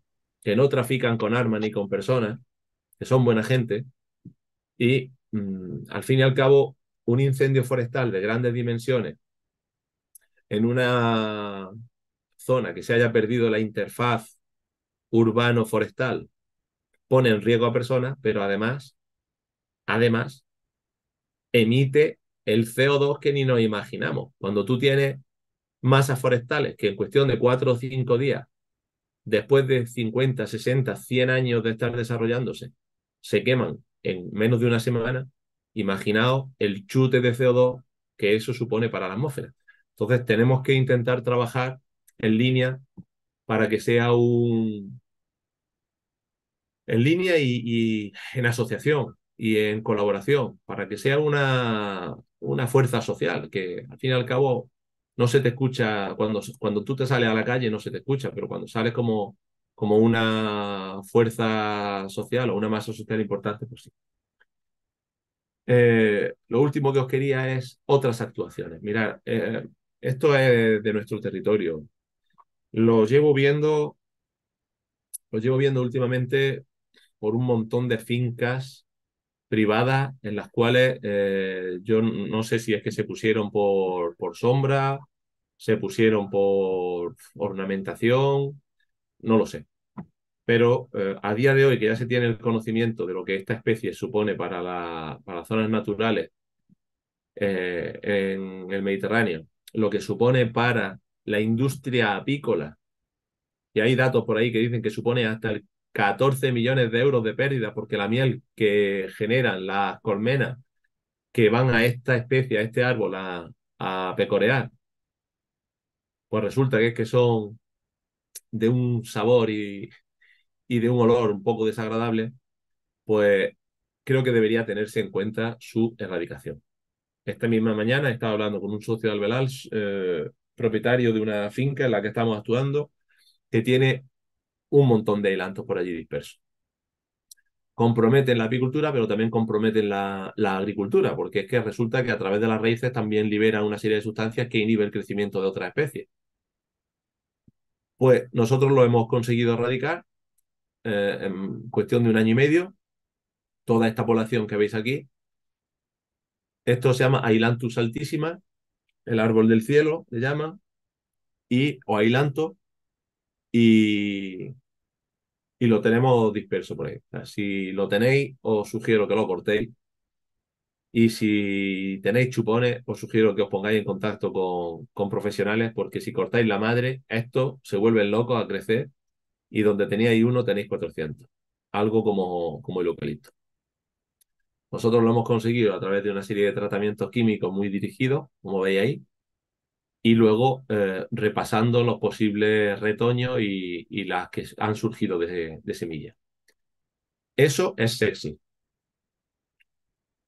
que no trafican con armas ni con personas, que son buena gente. Y mm, al fin y al cabo, un incendio forestal de grandes dimensiones en una zona que se haya perdido la interfaz urbano-forestal pone en riesgo a personas, pero además, además, emite el CO2 que ni nos imaginamos. Cuando tú tienes masas forestales que en cuestión de cuatro o cinco días, después de 50, 60, 100 años de estar desarrollándose, se queman en menos de una semana, imaginaos el chute de CO2 que eso supone para la atmósfera. Entonces tenemos que intentar trabajar en línea para que sea un... en línea y, y en asociación y en colaboración, para que sea una, una fuerza social, que al fin y al cabo no se te escucha, cuando, cuando tú te sales a la calle no se te escucha, pero cuando sales como, como una fuerza social o una masa social importante, pues sí. Eh, lo último que os quería es otras actuaciones. Mirad, eh, esto es de nuestro territorio. Lo llevo viendo, lo llevo viendo últimamente por un montón de fincas privadas en las cuales eh, yo no sé si es que se pusieron por, por sombra, se pusieron por ornamentación, no lo sé. Pero eh, a día de hoy que ya se tiene el conocimiento de lo que esta especie supone para, la, las zonas naturales eh, en el Mediterráneo, lo que supone para la industria apícola, y hay datos por ahí que dicen que supone hasta el 14 millones de euros de pérdida porque la miel que generan las colmenas que van a esta especie, a este árbol, a, pecorear, pues resulta que es que son de un sabor y, y de un olor un poco desagradable, pues creo que debería tenerse en cuenta su erradicación. Esta misma mañana he estado hablando con un socio de Albelals, eh, propietario de una finca en la que estamos actuando, que tiene un montón de ailantos por allí dispersos. Comprometen la apicultura, pero también comprometen la, agricultura, porque es que resulta que a través de las raíces también liberan una serie de sustancias que inhiben el crecimiento de otras especies. Pues nosotros lo hemos conseguido erradicar eh, en cuestión de un año y medio. Toda esta población que veis aquí. Esto se llama Ailantus altísima, el árbol del cielo, le llama, y, o Ailanto, y, y lo tenemos disperso por ahí. si lo tenéis, os sugiero que lo cortéis. Y si tenéis chupones, os sugiero que os pongáis en contacto con, profesionales, porque si cortáis la madre, esto se vuelve loco a crecer y donde teníais uno tenéis 400. Algo como, como el eucalipto. Nosotros lo hemos conseguido a través de una serie de tratamientos químicos muy dirigidos, como veis ahí, y luego eh, repasando los posibles retoños y, las que han surgido de, de semilla. Eso es sexy.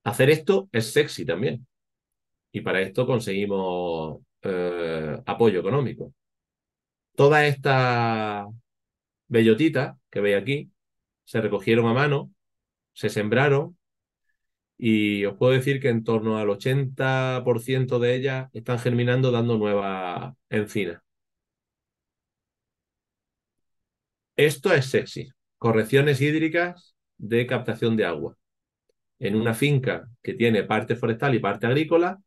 Hacer esto es sexy también. Y para esto conseguimos eh, apoyo económico. toda esta bellotita que veis aquí se recogieron a mano, se sembraron y os puedo decir que en torno al 80% de ellas están germinando dando nueva encina. Esto es sexy. Correcciones hídricas de captación de agua. En una finca que tiene parte forestal y parte agrícola,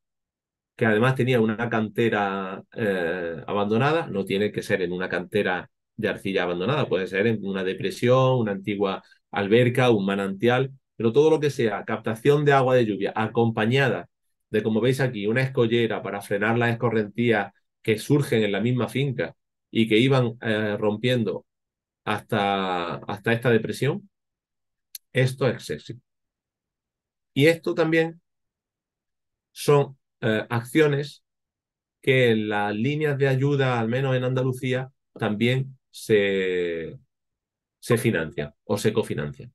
que además tenía una cantera eh, abandonada, no tiene que ser en una cantera de arcilla abandonada, puede ser en una depresión, una antigua alberca, un manantial, pero todo lo que sea captación de agua de lluvia acompañada de, como veis aquí, una escollera para frenar las escorrentías que surgen en la misma finca y que iban eh, rompiendo hasta, hasta esta depresión, esto es sexy. Y esto también son eh, acciones que en las líneas de ayuda, al menos en Andalucía, también se, se financian o se cofinancian.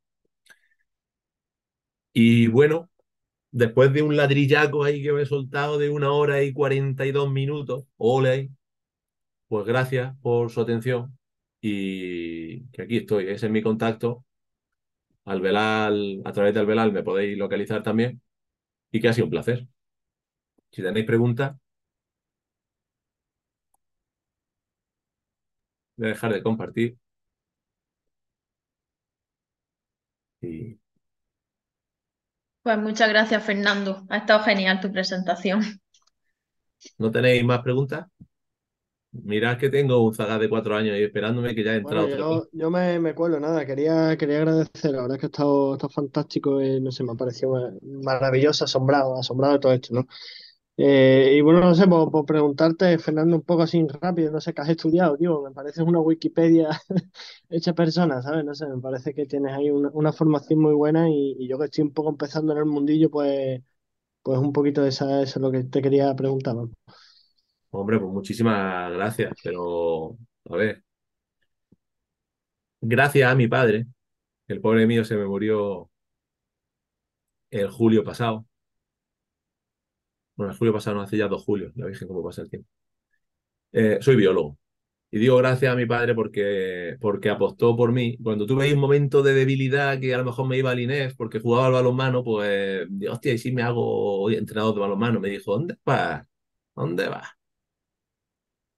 Y bueno, después de un ladrillaco ahí que me he soltado de una hora y 42 minutos, ole, pues gracias por su atención y que aquí estoy, ese es mi contacto. velar a través de Alvelal me podéis localizar también y que ha sido un placer. Si tenéis preguntas, voy a dejar de compartir. Y... Pues muchas gracias, Fernando. Ha estado genial tu presentación. ¿No tenéis más preguntas? Mirad que tengo un zaga de cuatro años y esperándome que ya he entrado. yo, me, me, cuelo, nada, quería, quería agradecer, la verdad es que ha estado, ha fantástico, eh, no sé, me ha parecido maravilloso, asombrado, asombrado de todo esto, ¿no? Eh, y bueno, no sé, por, preguntarte, Fernando, un poco así rápido, no sé qué has estudiado, tío, me parece una Wikipedia [laughs] hecha persona, ¿sabes? No sé, me parece que tienes ahí una, formación muy buena y, yo que estoy un poco empezando en el mundillo, pues, pues un poquito de eso es lo que te quería preguntar. Hombre, pues muchísimas gracias, pero a ver, gracias a mi padre, el pobre mío se me murió el julio pasado bueno, el julio pasaron hace ya dos julios, la Virgen, cómo pasa el tiempo. Eh, soy biólogo. Y digo gracias a mi padre porque, porque apostó por mí. Cuando tuve un momento de debilidad que a lo mejor me iba al INEF porque jugaba al balonmano, pues, hostia, y si sí me hago entrenador de balonmano. Me dijo, ¿dónde va, ¿Dónde va.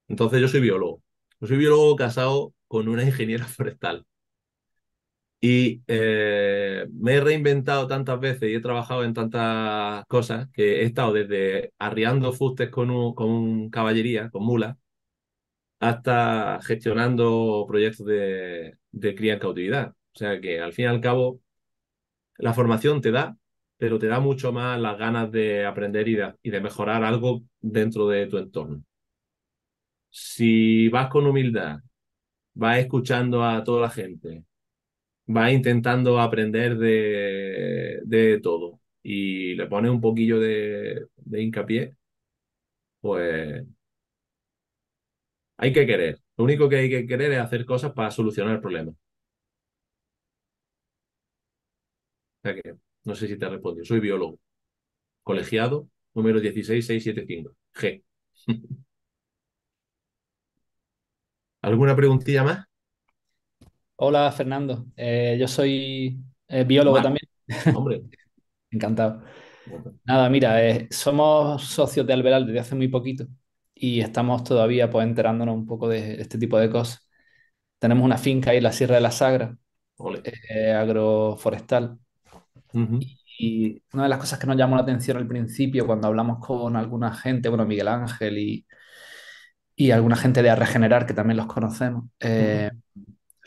Entonces yo soy biólogo. Yo soy biólogo casado con una ingeniera [laughs] forestal. Y eh, me he reinventado tantas veces y he trabajado en tantas cosas que he estado desde arriando fustes con, con caballería, con mula, hasta gestionando proyectos de, de cría en cautividad. O sea que al fin y al cabo la formación te da, pero te da mucho más las ganas de aprender y de mejorar algo dentro de tu entorno. Si vas con humildad, vas escuchando a toda la gente, va intentando aprender de, todo y le pone un poquillo de, hincapié, pues hay que querer. Lo único que hay que querer es hacer cosas para solucionar el problema. O que, no sé si te respondió. Soy biólogo. Colegiado, número 16675. G. [laughs] ¿Alguna preguntilla más? Hola Fernando, eh, yo soy eh, biólogo también, [laughs] hombre. encantado. Nada, mira, eh, somos socios de Alberal desde hace muy poquito y estamos todavía pues enterándonos un poco de este tipo de cosas. Tenemos una finca ahí en la Sierra de la Sagra, agroforestal, y una de las cosas que nos llamó la atención al principio cuando hablamos con alguna gente, bueno, Miguel Ángel y, alguna gente de A Regenerar, que también los conocemos,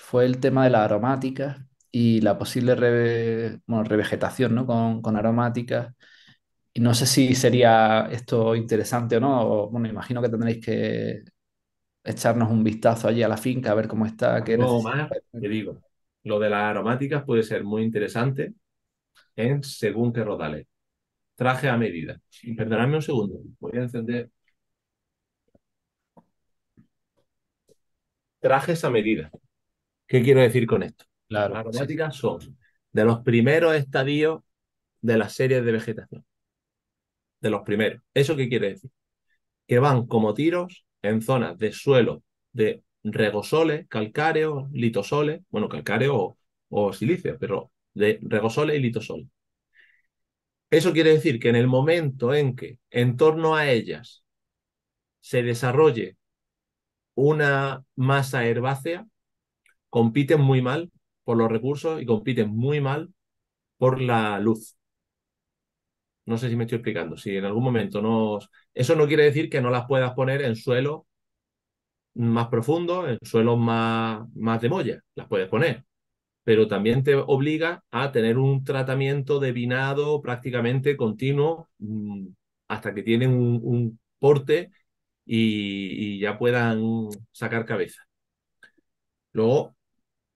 fue el tema de las aromáticas y la posible revegetación ¿no? con, aromáticas. Y no sé si sería esto interesante o no. bueno, imagino que tendréis que echarnos un vistazo allí a la finca, a ver cómo está. no, más, te digo, lo de las aromáticas puede ser muy interesante en según qué rodales. Traje a medida. Perdonadme un segundo, voy a encender. Trajes a medida. ¿Qué quiero decir con esto? las aromáticas son de los primeros estadios de las series de vegetación. De los primeros. ¿Eso qué quiere decir? Que van como tiros en zonas de suelo de regosoles, calcáreos, litosoles, bueno, calcáreo o, o silicio, pero de regosoles y litosoles. Eso quiere decir que en el momento en que en torno a ellas se desarrolle una masa herbácea, compiten muy mal por los recursos y compiten muy mal por la luz. No sé si me estoy explicando. Si en algún momento no. Eso no quiere decir que no las puedas poner en suelos más profundos, en suelos más, más de molla. Las puedes poner. Pero también te obliga a tener un tratamiento de vinado prácticamente continuo mm, hasta que tienen un, porte y, y, ya puedan sacar cabeza. Luego,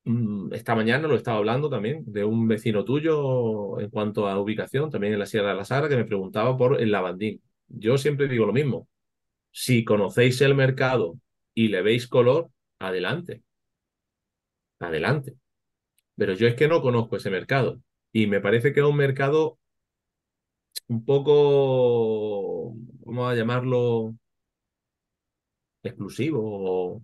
Mm, esta mañana lo estaba hablando también de un vecino tuyo en cuanto a ubicación, también en la Sierra de la Sara, que me preguntaba por el lavandín. Yo siempre digo lo mismo. Si conocéis el mercado y le veis color, adelante. Adelante. Pero yo es que no conozco ese mercado. Y me parece que es un mercado un poco, vamos a llamarlo, exclusivo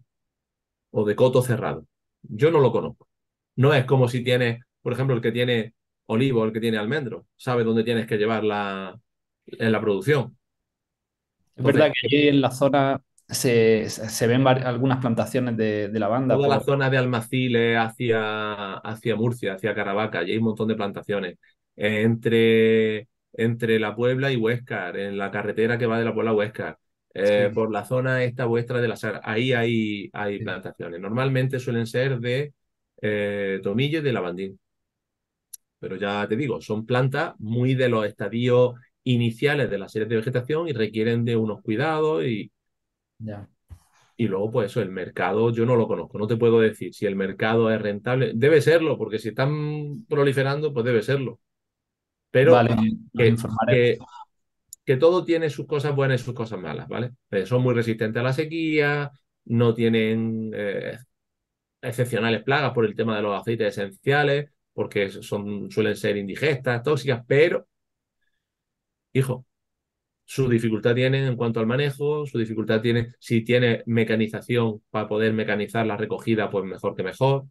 o de coto cerrado yo no lo conozco. No es como si tienes, por ejemplo, el que tiene olivo, el que tiene almendro, sabe dónde tienes que llevar la, en la producción. es verdad que allí en la zona se, ven algunas plantaciones de, de lavanda. Toda la zona de Almaciles hacia, hacia Murcia, hacia Caravaca, allí hay un montón de plantaciones. entre, entre la Puebla y Huescar, en la carretera que va de la Puebla a Huescar, eh, por la zona esta vuestra de la SAR. Ahí hay, hay plantaciones. Normalmente suelen ser de eh, tomillo y de lavandín. Pero ya te digo, son plantas muy de los estadios iniciales de las series de vegetación y requieren de unos cuidados y... Ya. Y luego, pues eso, el mercado yo no lo conozco, no te puedo decir si el mercado es rentable. Debe serlo, porque si están proliferando, pues debe serlo. Pero que, que todo tiene sus cosas buenas y sus cosas malas, ¿vale? son muy resistentes a la sequía, no tienen eh, excepcionales plagas por el tema de los aceites esenciales, porque son, suelen ser indigestas, tóxicas, pero, hijo, su dificultad tiene en cuanto al manejo, su dificultad tiene, si tiene mecanización para poder mecanizar la recogida, pues mejor que mejor.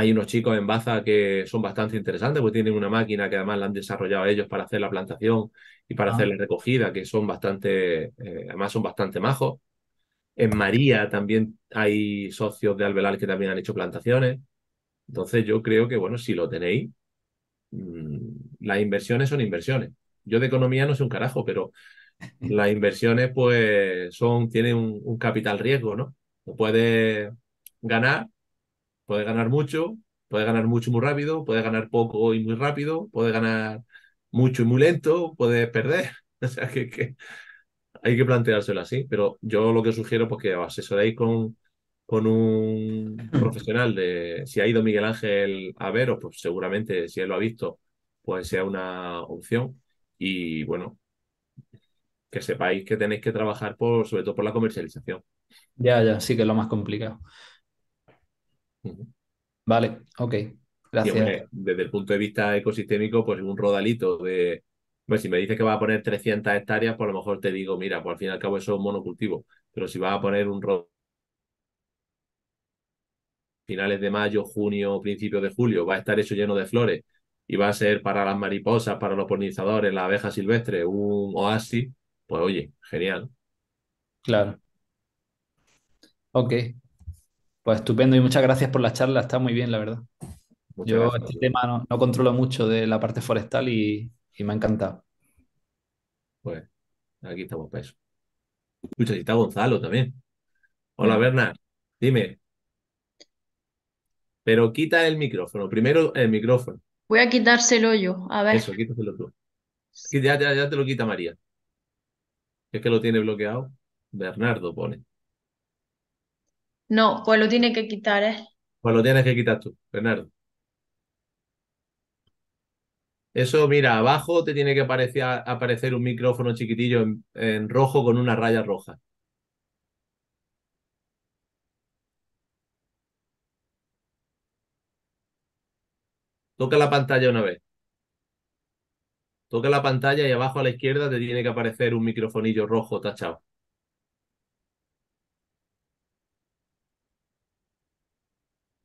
Hay unos chicos en Baza que son bastante interesantes, porque tienen una máquina que además la han desarrollado ellos para hacer la plantación y para ah. hacerle hacer la recogida, que son bastante, eh, además son bastante majos. En María también hay socios de Albelar que también han hecho plantaciones. Entonces yo creo que, bueno, si lo tenéis, mm, las inversiones son inversiones. Yo de economía no soy un carajo, pero [laughs] las inversiones pues son, tienen un, un capital riesgo, ¿no? Lo puedes ganar Puedes ganar mucho, puedes ganar mucho muy rápido, puedes ganar poco y muy rápido, puedes ganar mucho y muy lento, puedes perder. [laughs] O sea, que, hay que planteárselo así. Pero yo lo que sugiero, es pues, que os asesoréis con, con un mm. profesional de si ha ido Miguel Ángel a veros, pues seguramente si él lo ha visto, pues sea una opción. Y bueno, que sepáis que tenéis que trabajar por, sobre todo por la comercialización. Ya, ya, sí que es lo más complicado. Vale, ok, gracias. desde el punto de vista ecosistémico, pues un rodalito de... Pues si me dices que va a poner 300 hectáreas, pues a lo mejor te digo, mira, pues al fin y al cabo eso es un monocultivo. Pero si vas a poner un rodalito finales de mayo, junio, principios de julio, va a estar hecho lleno de flores y va a ser para las mariposas, para los polinizadores, la abeja silvestre un oasis, pues oye, genial. Claro. Ok, pues estupendo y muchas gracias por la charla, está muy bien, la verdad. Yo este tema no, controlo mucho de la parte forestal y, me ha encantado. Pues aquí estamos para eso. está Gonzalo también. Hola, Bernard, dime. Pero quita el micrófono, primero el micrófono. Voy a quitárselo yo, a ver. Eso, quítaselo tú. Ya, ya te lo quita María. Es que lo tiene bloqueado. Bernardo pone. No, pues lo tiene que quitar, ¿eh? Pues lo tienes que quitar tú, Bernardo. Eso, mira, abajo te tiene que aparecer, un micrófono chiquitillo en, en rojo con una raya roja. Toca la pantalla una vez. Toca la pantalla y abajo a la izquierda te tiene que aparecer un microfonillo rojo tachado.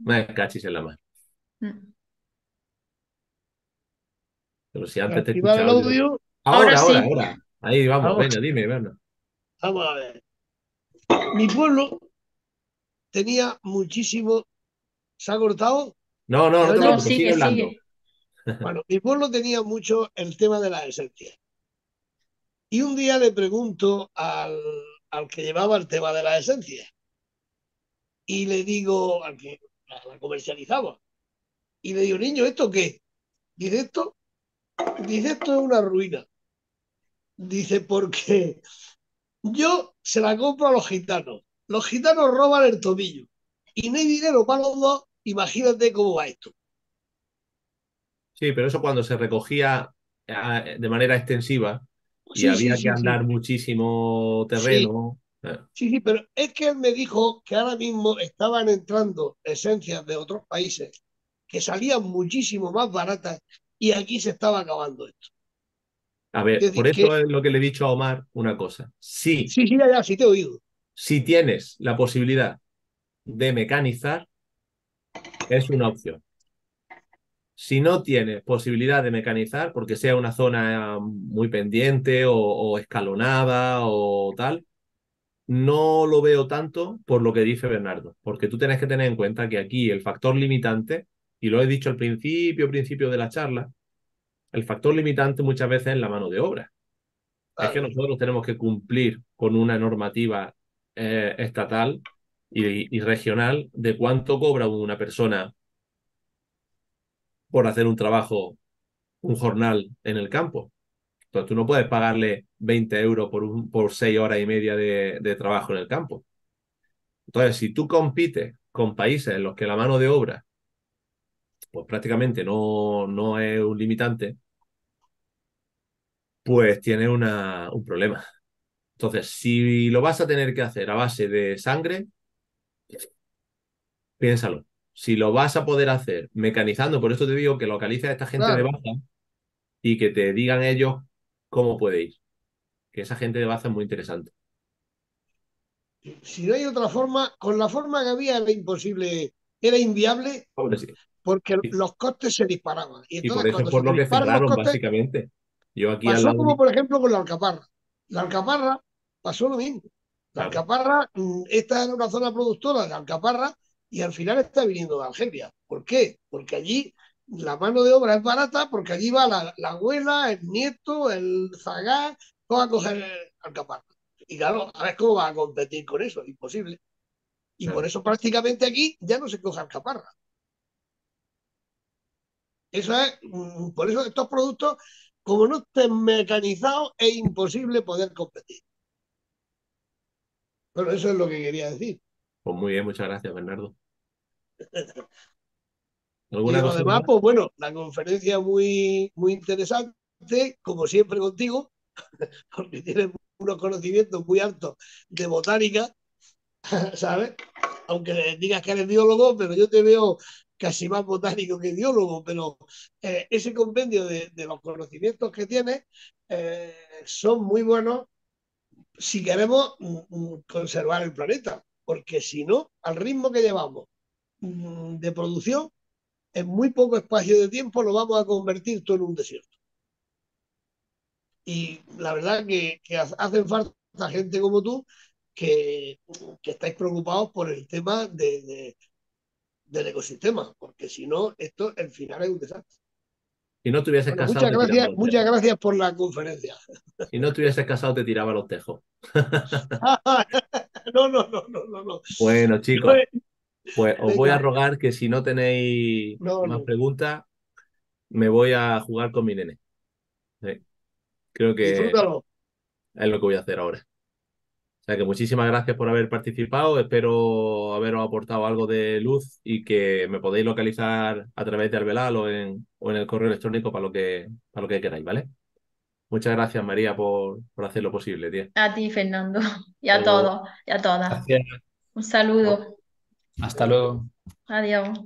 Me cachis en la mano. Mm. Pero si antes te escuchaba. El Ahora, ahora, ahora, Ahí vamos, dime, venga. Vamos a ver. Mi pueblo tenía muchísimo. ¿Se ha cortado? No, no, no, te no, sigue, hablando. Bueno, mi pueblo tenía mucho el tema de la esencia. Y un día le pregunto al, al que llevaba el tema de la esencia. Y le digo, al que, la comercializaba. Y le digo, niño, ¿esto qué? Dice esto, dice esto es una ruina. Dice, porque yo se la compro a los gitanos. Los gitanos roban el tobillo Y no hay dinero para los dos. Imagínate cómo va esto. Sí, pero eso cuando se recogía ah, de manera extensiva y había que andar muchísimo terreno eh. Sí, sí, pero es que él me dijo que ahora mismo estaban entrando esencias de otros países que salían muchísimo más baratas y aquí se estaba acabando esto. A ver, por eso es lo que le he dicho a Omar una cosa. Sí, sí, sí, ya, sí te he oído. Si tienes la posibilidad de mecanizar, es una opción. Si no tienes posibilidad de mecanizar, porque sea una zona muy pendiente o escalonada o tal, no lo veo tanto por lo que dice Bernardo, porque tú tienes que tener en cuenta que aquí el factor limitante, y lo he dicho al principio, principio de la charla, el factor limitante muchas veces es la mano de obra. Es que nosotros tenemos que cumplir con una normativa eh, estatal y regional de cuánto cobra una persona por hacer un trabajo, un jornal en el campo. Entonces tú no puedes pagarle 20 euros por, 6 horas y media de, trabajo en el campo. Entonces, si tú compites con países en los que la mano de obra pues prácticamente no, no es un limitante, pues tiene una, un problema. Entonces, si lo vas a tener que hacer a base de sangre, piénsalo. Si lo vas a poder hacer mecanizando, por eso te digo que localices a esta gente de baja y que te digan ellos cómo puede ir. Que esa gente de Baza es muy interesante. Si no hay otra forma, con la forma que había era imposible, era inviable, porque los costes se disparaban. Y, entonces, por eso lo que cerraron, básicamente. Yo aquí pasó como, por ejemplo, con la alcaparra. La alcaparra pasó lo mismo. La alcaparra, mm, está en una zona productora de alcaparra y al final está viniendo de Argelia. ¿Por qué? Porque allí la mano de obra es barata porque allí va la, abuela, el nieto, el zagá, todo a coger alcaparra. Y claro, a ver cómo va a competir con eso, imposible. Y por eso prácticamente aquí ya no se coge alcaparra. Eso es, mm, por eso estos productos, como no estén mecanizados, es imposible poder competir. pero eso es lo que quería decir. Pues muy bien, muchas gracias, Bernardo. [laughs] ¿Alguna además, pues bueno, la conferencia muy, muy interesante, como siempre contigo, [laughs] porque tienes unos conocimientos muy altos de botánica, [laughs] ¿sabes? Aunque digas que eres biólogo, pero yo te veo casi más botánico que biólogo, pero eh, ese compendio de, los conocimientos que tienes eh, son muy buenos si queremos mm, mm, conservar el planeta, porque si no, al ritmo que llevamos mm, de producción, en muy poco espacio de tiempo lo vamos a convertir todo en un desierto. Y la verdad que, hacen falta gente como tú que, estáis preocupados por el tema de, del ecosistema, porque si no, esto al final es un desastre. Y no te hubieses casado. Muchas gracias, por la conferencia. [laughs] Si no te hubieses casado, te tiraba los tejos. [laughs] no, no, no, no, no. Bueno, chicos. Pues os voy a rogar que si no tenéis más preguntas, me voy a jugar con mi nene. Creo que es lo que voy a hacer ahora. O sea que muchísimas gracias por haber participado. Espero haberos aportado algo de luz y que me podéis localizar a través de Arbelal o en, o en el correo electrónico para lo que para lo que queráis, ¿vale? Muchas gracias, María, por, por hacer lo posible, A ti, Fernando, y a todos, y a todas. Un saludo. Hasta luego. Adiós.